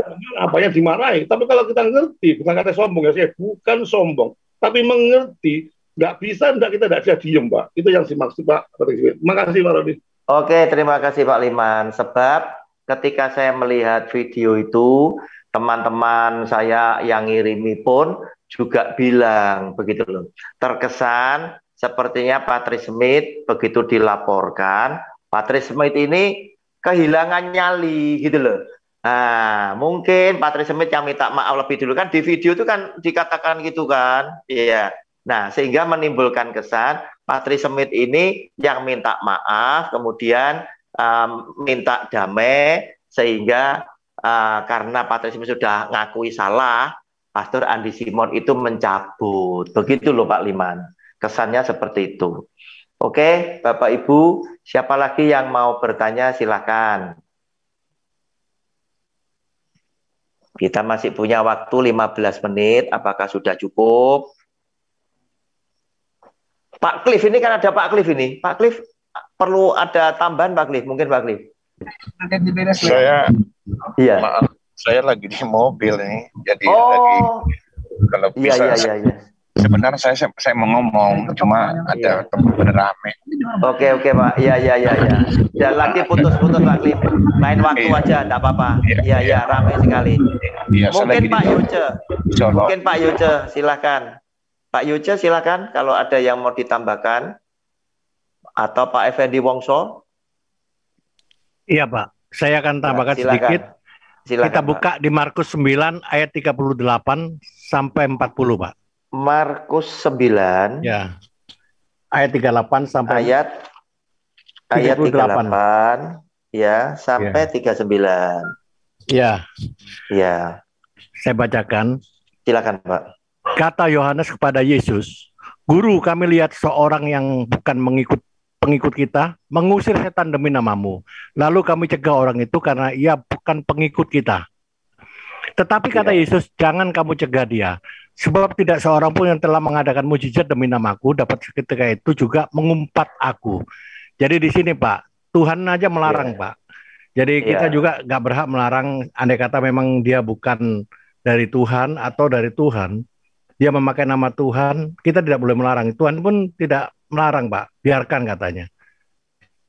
S7: ngerti yang dimarahi tapi kalau kita ngerti bukan kata sombong ya saya bukan sombong tapi mengerti nggak bisa nggak kita nggak bisa diem pak. itu yang dimaksud pak kasih pak Rodi
S2: oke terima kasih pak Liman sebab ketika saya melihat video itu teman-teman saya yang ngirimi pun juga bilang begitu loh. Terkesan sepertinya Patrick Smith begitu dilaporkan, Patrick Smith ini kehilangan nyali gitu loh. Nah, mungkin Patrick Smith yang minta maaf lebih dulu kan di video itu kan dikatakan gitu kan. Iya. Nah, sehingga menimbulkan kesan Patrick Smith ini yang minta maaf kemudian um, minta damai sehingga Eh, karena Patrick Simon sudah ngakui salah, Pastor Andi Simon itu mencabut. Begitu loh Pak Liman. Kesannya seperti itu. Oke, Bapak Ibu, siapa lagi yang mau bertanya silakan. Kita masih punya waktu 15 menit, apakah sudah cukup? Pak Cliff ini kan ada Pak Cliff ini. Pak Cliff perlu ada tambahan Pak Cliff, mungkin Pak Cliff. Saya Iya. Maaf, saya lagi di mobil nih, jadi ya oh. lagi kalau iya, bisa. Iya, iya, iya. Sebenarnya saya saya mau ngomong, iya. cuma ada iya. teman bener rame. Oke oke pak, iya iya iya. Ya. Dan lagi putus-putus lagi, Main waktu iya. aja, tidak apa-apa. Iya iya, iya rame sekali.
S4: Iya, mungkin Pak Yuce,
S2: mungkin Pak Yuce, silakan. Pak Yuce silakan kalau ada yang mau ditambahkan atau Pak Effendi Wongso.
S8: Iya Pak saya akan tambahkan ya, silakan. sedikit.
S2: Silakan, Kita buka Pak.
S8: di Markus 9 ayat 38 sampai 40, Pak. Markus 9 ya. ayat 38 sampai ayat 38. ayat
S2: 38 ya sampai ya.
S4: 39. Ya. Ya.
S8: Saya bacakan. Silakan, Pak. Kata Yohanes kepada Yesus, "Guru, kami lihat seorang yang bukan mengikut pengikut kita, mengusir setan demi namamu. Lalu kami cegah orang itu karena ia bukan pengikut kita. Tetapi kata ya. Yesus, jangan kamu cegah dia. Sebab tidak seorang pun yang telah mengadakan mujizat demi namaku dapat seketika itu juga mengumpat aku. Jadi di sini Pak, Tuhan aja melarang yeah. Pak. Jadi yeah. kita ya. juga gak berhak melarang. Andai kata memang dia bukan dari Tuhan atau dari Tuhan, dia memakai nama Tuhan, kita tidak boleh melarang. Tuhan pun tidak melarang pak, biarkan katanya.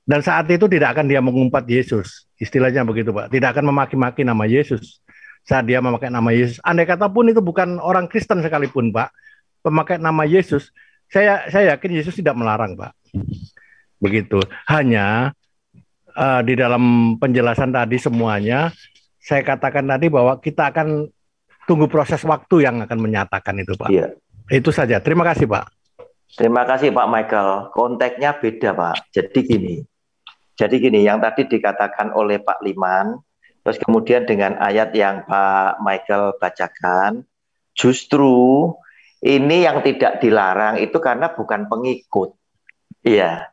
S8: Dan saat itu tidak akan dia mengumpat Yesus, istilahnya begitu pak, tidak akan memaki-maki nama Yesus saat dia memakai nama Yesus. Andai kata pun itu bukan orang Kristen sekalipun pak, pemakai nama Yesus, saya saya yakin Yesus tidak melarang pak, begitu. Hanya uh, di dalam penjelasan tadi semuanya, saya katakan tadi bahwa kita akan tunggu proses waktu yang akan menyatakan itu pak. Iya. Itu saja. Terima kasih pak.
S2: Terima kasih Pak Michael. Konteksnya beda Pak. Jadi gini, jadi gini yang tadi dikatakan oleh Pak Liman, terus kemudian dengan ayat yang Pak Michael bacakan, justru ini yang tidak dilarang itu karena bukan pengikut. Iya.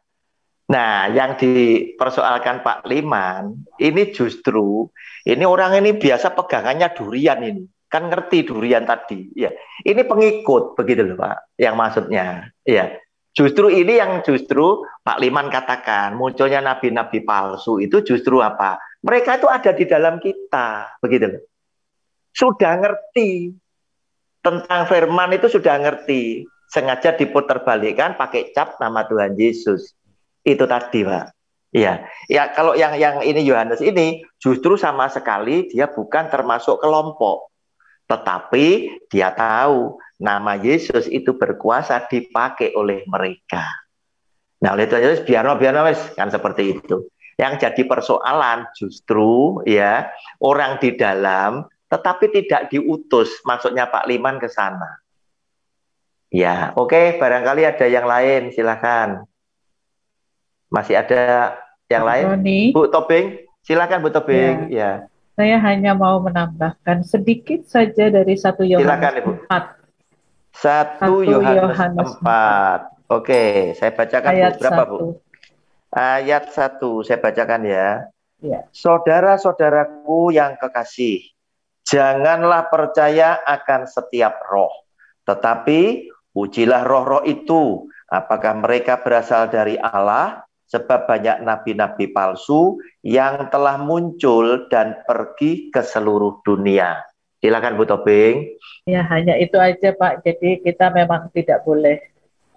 S2: Nah, yang dipersoalkan Pak Liman, ini justru ini orang ini biasa pegangannya durian ini kan ngerti durian tadi ya ini pengikut begitu loh pak yang maksudnya ya justru ini yang justru Pak Liman katakan munculnya nabi-nabi palsu itu justru apa mereka itu ada di dalam kita begitu loh sudah ngerti tentang firman itu sudah ngerti sengaja balikan pakai cap nama Tuhan Yesus itu tadi pak ya ya kalau yang yang ini Yohanes ini justru sama sekali dia bukan termasuk kelompok, tetapi dia tahu nama Yesus itu berkuasa dipakai oleh mereka. Nah, oleh Tuhan Yesus biarlah biarlah wes kan seperti itu. Yang jadi persoalan justru ya orang di dalam tetapi tidak diutus maksudnya Pak Liman ke sana. Ya, oke, okay, barangkali ada yang lain, silakan. Masih ada yang Halo, lain? Nih. Bu Tobing, silakan Bu Tobing, ya. ya.
S4: Saya hanya mau menambahkan sedikit saja dari satu Yohanes Silakan,
S2: 4. Satu Yohanes 4. Oke, saya bacakan Ayat Bu. Berapa, 1. Bu? Ayat 1 saya bacakan ya. ya. Saudara-saudaraku yang kekasih, janganlah percaya akan setiap roh, tetapi ujilah roh-roh itu apakah mereka berasal dari Allah Sebab banyak nabi-nabi palsu yang telah muncul dan pergi ke seluruh dunia. Silakan Bu Tobing. Ya, hanya itu aja Pak. Jadi kita memang tidak boleh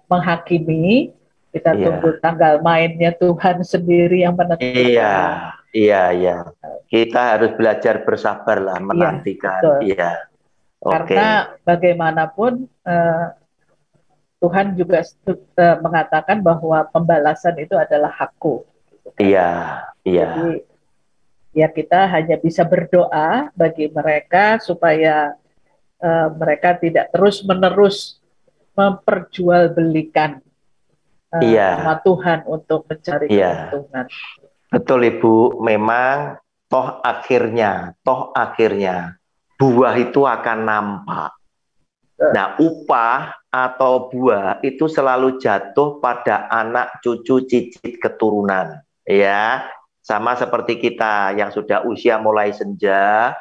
S1: menghakimi. Kita ya. tunggu tanggal mainnya Tuhan sendiri yang menentukan. Iya,
S2: iya, iya. iya. Kita harus belajar bersabarlah iya, menantikan. Iya. Ya. Okay. Karena
S8: bagaimanapun uh, Tuhan juga e, mengatakan bahwa pembalasan itu adalah hakku.
S2: Gitu kan. Iya, gitu. iya.
S8: ya kita hanya bisa berdoa bagi mereka
S2: supaya uh, mereka tidak terus-menerus memperjualbelikan uh, iya. sama Tuhan untuk mencari iya. keuntungan. Betul Ibu, memang toh akhirnya, toh akhirnya buah itu akan nampak. Eh. Nah, upah atau buah itu selalu jatuh pada anak cucu cicit keturunan, ya. Sama seperti kita yang sudah usia mulai senja,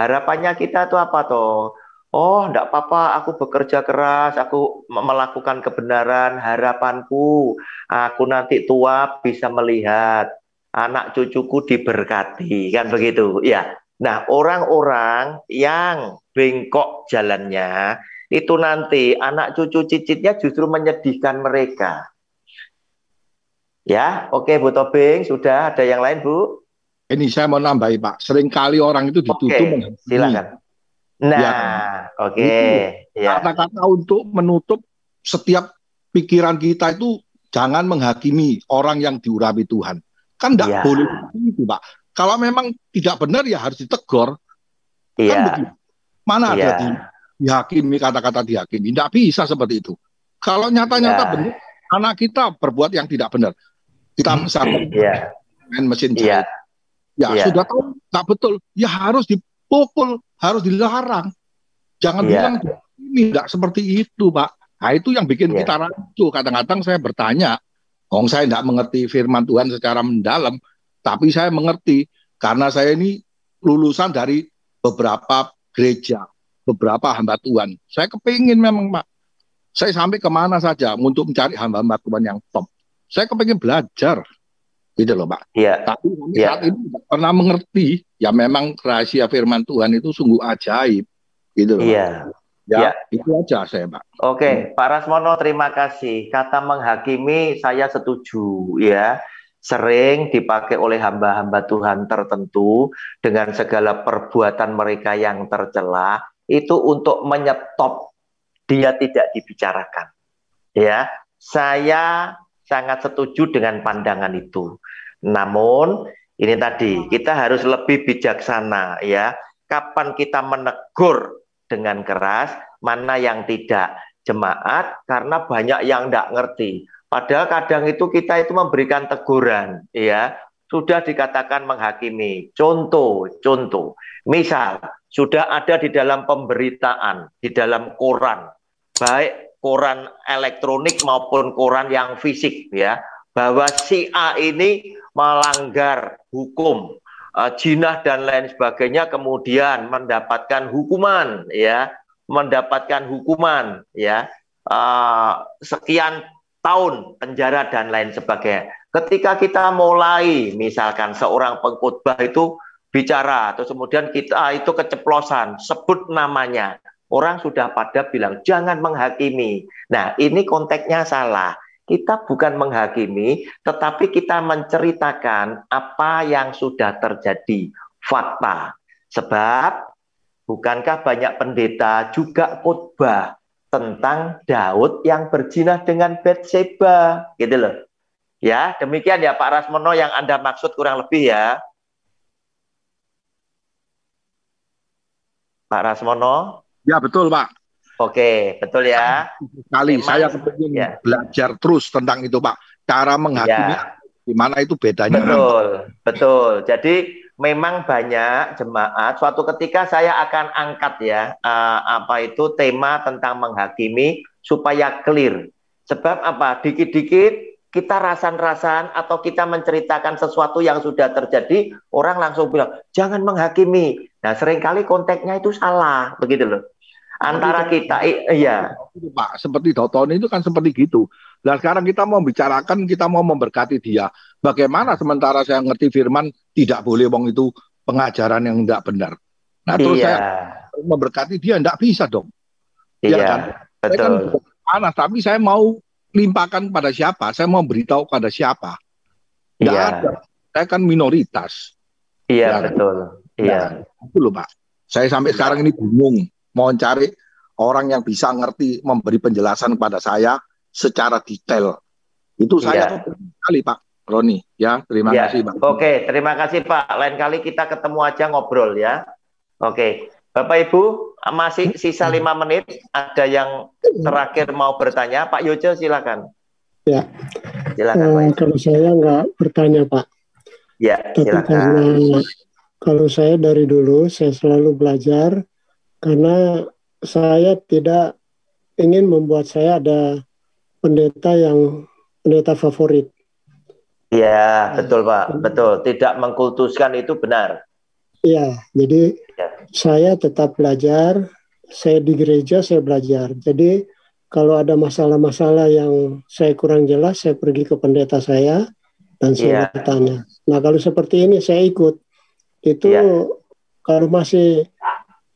S2: harapannya kita itu apa toh? Oh, enggak apa-apa, aku bekerja keras, aku melakukan kebenaran, harapanku aku nanti tua bisa melihat anak cucuku diberkati, kan begitu. Ya. Nah, orang-orang yang bengkok jalannya itu nanti anak cucu cicitnya justru menyedihkan mereka. Ya, oke Bu Tobing, sudah ada yang lain Bu? Ini saya mau nambahin Pak, seringkali orang itu ditutup. Oke, silakan.
S5: Nah, ya. oke. Okay. Ya. Kata-kata untuk menutup setiap pikiran kita itu jangan menghakimi orang yang diurapi Tuhan. Kan tidak ya. boleh itu Pak. Kalau memang tidak benar ya harus ditegur. Kan iya. Kan Mana ya. ada iya. di dihakimi kata-kata dihakimi. Tidak bisa seperti itu. Kalau nyata-nyata ya. benar, anak kita berbuat yang tidak benar. Kita misalkan hmm, ya. main mesin iya. jahit. Ya, ya, ya. sudah tahu tak betul. Ya harus dipukul, harus dilarang. Jangan ya. bilang ini tidak seperti itu, Pak. Nah itu yang bikin ya. kita rancu. Kadang-kadang saya bertanya, om saya tidak mengerti firman Tuhan secara mendalam, tapi saya mengerti karena saya ini lulusan dari beberapa gereja beberapa hamba Tuhan. Saya kepingin memang Pak. Saya sampai kemana saja untuk mencari hamba-hamba Tuhan yang top. Saya kepingin belajar. Gitu loh Pak. Iya. Tapi kami ya. saat ini tidak pernah mengerti. Ya memang rahasia firman Tuhan itu sungguh ajaib. Gitu loh Iya. Ya, ya, itu aja saya
S2: Pak. Oke, okay. hmm. Pak Rasmono terima kasih. Kata menghakimi saya setuju ya sering dipakai oleh hamba-hamba Tuhan tertentu dengan segala perbuatan mereka yang tercela itu untuk menyetop dia tidak dibicarakan. Ya, saya sangat setuju dengan pandangan itu. Namun ini tadi kita harus lebih bijaksana ya. Kapan kita menegur dengan keras, mana yang tidak jemaat karena banyak yang tidak ngerti. Padahal kadang itu kita itu memberikan teguran, ya sudah dikatakan menghakimi. Contoh, contoh, misal sudah ada di dalam pemberitaan, di dalam koran, baik koran elektronik maupun koran yang fisik ya, bahwa si A ini melanggar hukum eh, jinah dan lain sebagainya kemudian mendapatkan hukuman ya, mendapatkan hukuman ya. Eh, sekian tahun penjara dan lain sebagainya. Ketika kita mulai misalkan seorang pengkhotbah itu bicara atau kemudian kita itu keceplosan sebut namanya orang sudah pada bilang jangan menghakimi nah ini konteksnya salah kita bukan menghakimi tetapi kita menceritakan apa yang sudah terjadi fakta sebab bukankah banyak pendeta juga khotbah tentang Daud yang berzina dengan Betseba gitu loh ya demikian ya Pak Rasmono yang Anda maksud kurang lebih ya Pak Rasmono? Ya betul Pak. Oke, betul ya. Kali Memang, saya kepingin
S5: ya. belajar terus tentang itu Pak. Cara menghakimi ya. gimana itu bedanya?
S7: Betul,
S2: kan? betul. Jadi memang banyak jemaat. Suatu ketika saya akan angkat ya uh, apa itu tema tentang menghakimi supaya clear. Sebab apa? Dikit-dikit kita rasan-rasan atau kita menceritakan sesuatu yang sudah terjadi, orang langsung bilang, jangan menghakimi. Nah, seringkali konteksnya itu salah, begitu loh. Antara kita, iya.
S5: Pak, seperti Doton itu kan seperti gitu. Nah, sekarang kita mau bicarakan, kita mau memberkati dia. Bagaimana sementara saya ngerti firman, tidak boleh wong itu pengajaran yang tidak benar. Nah, terus iya. saya memberkati dia, tidak bisa dong. Iya, ya, kan? betul. Saya kan panas, tapi saya mau limpahkan pada siapa, saya mau beritahu pada siapa. Iya. ada. Saya kan minoritas. Iya, yeah, betul. Iya. Yeah. Itu loh, Pak. Saya sampai iya. sekarang ini bingung mau cari orang yang bisa ngerti memberi penjelasan kepada saya
S2: secara detail. Itu saya yeah. kali Pak. Roni, ya terima ya. kasih, Pak. Oke, terima kasih, Pak. Lain kali kita ketemu aja ngobrol ya. Oke, Bapak Ibu, masih hmm. sisa lima menit. Ada yang terakhir mau bertanya, Pak Yojo silakan. Ya. Silakan.
S4: Uh, Pak. Kalau saya nggak bertanya Pak. Ya. Tapi silakan. karena kalau saya dari dulu saya selalu belajar karena saya tidak ingin membuat saya ada pendeta yang pendeta favorit.
S2: Iya, betul Pak, betul. Tidak mengkultuskan itu benar.
S4: Iya, jadi ya. saya tetap belajar, saya di gereja saya belajar. Jadi kalau ada masalah-masalah yang saya kurang jelas, saya pergi ke pendeta saya dan saya ya. bertanya. Nah, kalau seperti ini saya ikut. Itu ya. kalau masih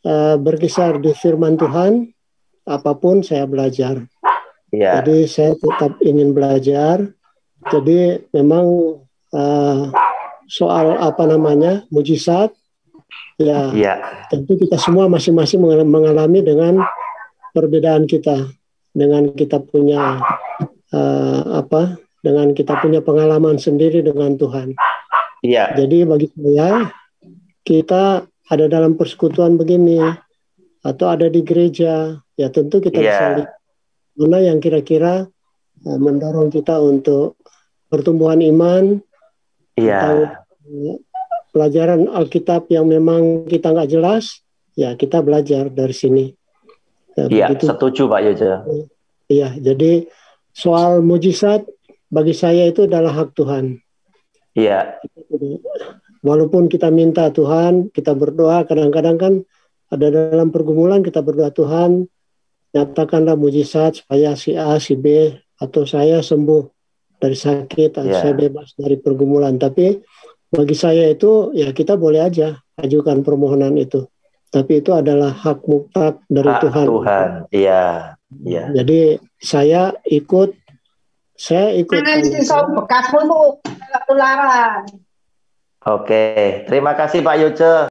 S4: uh, berkisar di firman Tuhan, apapun saya belajar. Ya. Jadi saya tetap ingin belajar. Jadi memang uh, soal apa namanya mujizat Ya, ya. tentu kita semua masing-masing mengalami dengan perbedaan kita, dengan kita punya uh, apa, dengan kita punya pengalaman sendiri dengan Tuhan. Iya. Jadi bagi saya kita ada dalam persekutuan begini atau ada di gereja, ya tentu kita ya. bisa lihat mana yang kira-kira eh, mendorong kita untuk pertumbuhan iman, ya. atau pelajaran Alkitab yang memang kita nggak jelas, ya kita belajar dari sini.
S2: Ya, iya, ya, setuju Pak Yoja.
S4: Iya, jadi soal mujizat bagi saya itu adalah hak Tuhan. Iya. Walaupun kita minta Tuhan, kita berdoa, kadang-kadang kan ada dalam pergumulan kita berdoa Tuhan, nyatakanlah mujizat supaya si A, si B, atau saya sembuh dari sakit, atau yeah. saya bebas dari pergumulan. Tapi bagi saya itu ya kita boleh aja ajukan permohonan itu tapi itu adalah hak mutlak dari hak Tuhan Tuhan iya iya jadi saya ikut saya ikut
S5: bekas
S2: oke terima kasih Pak Yoce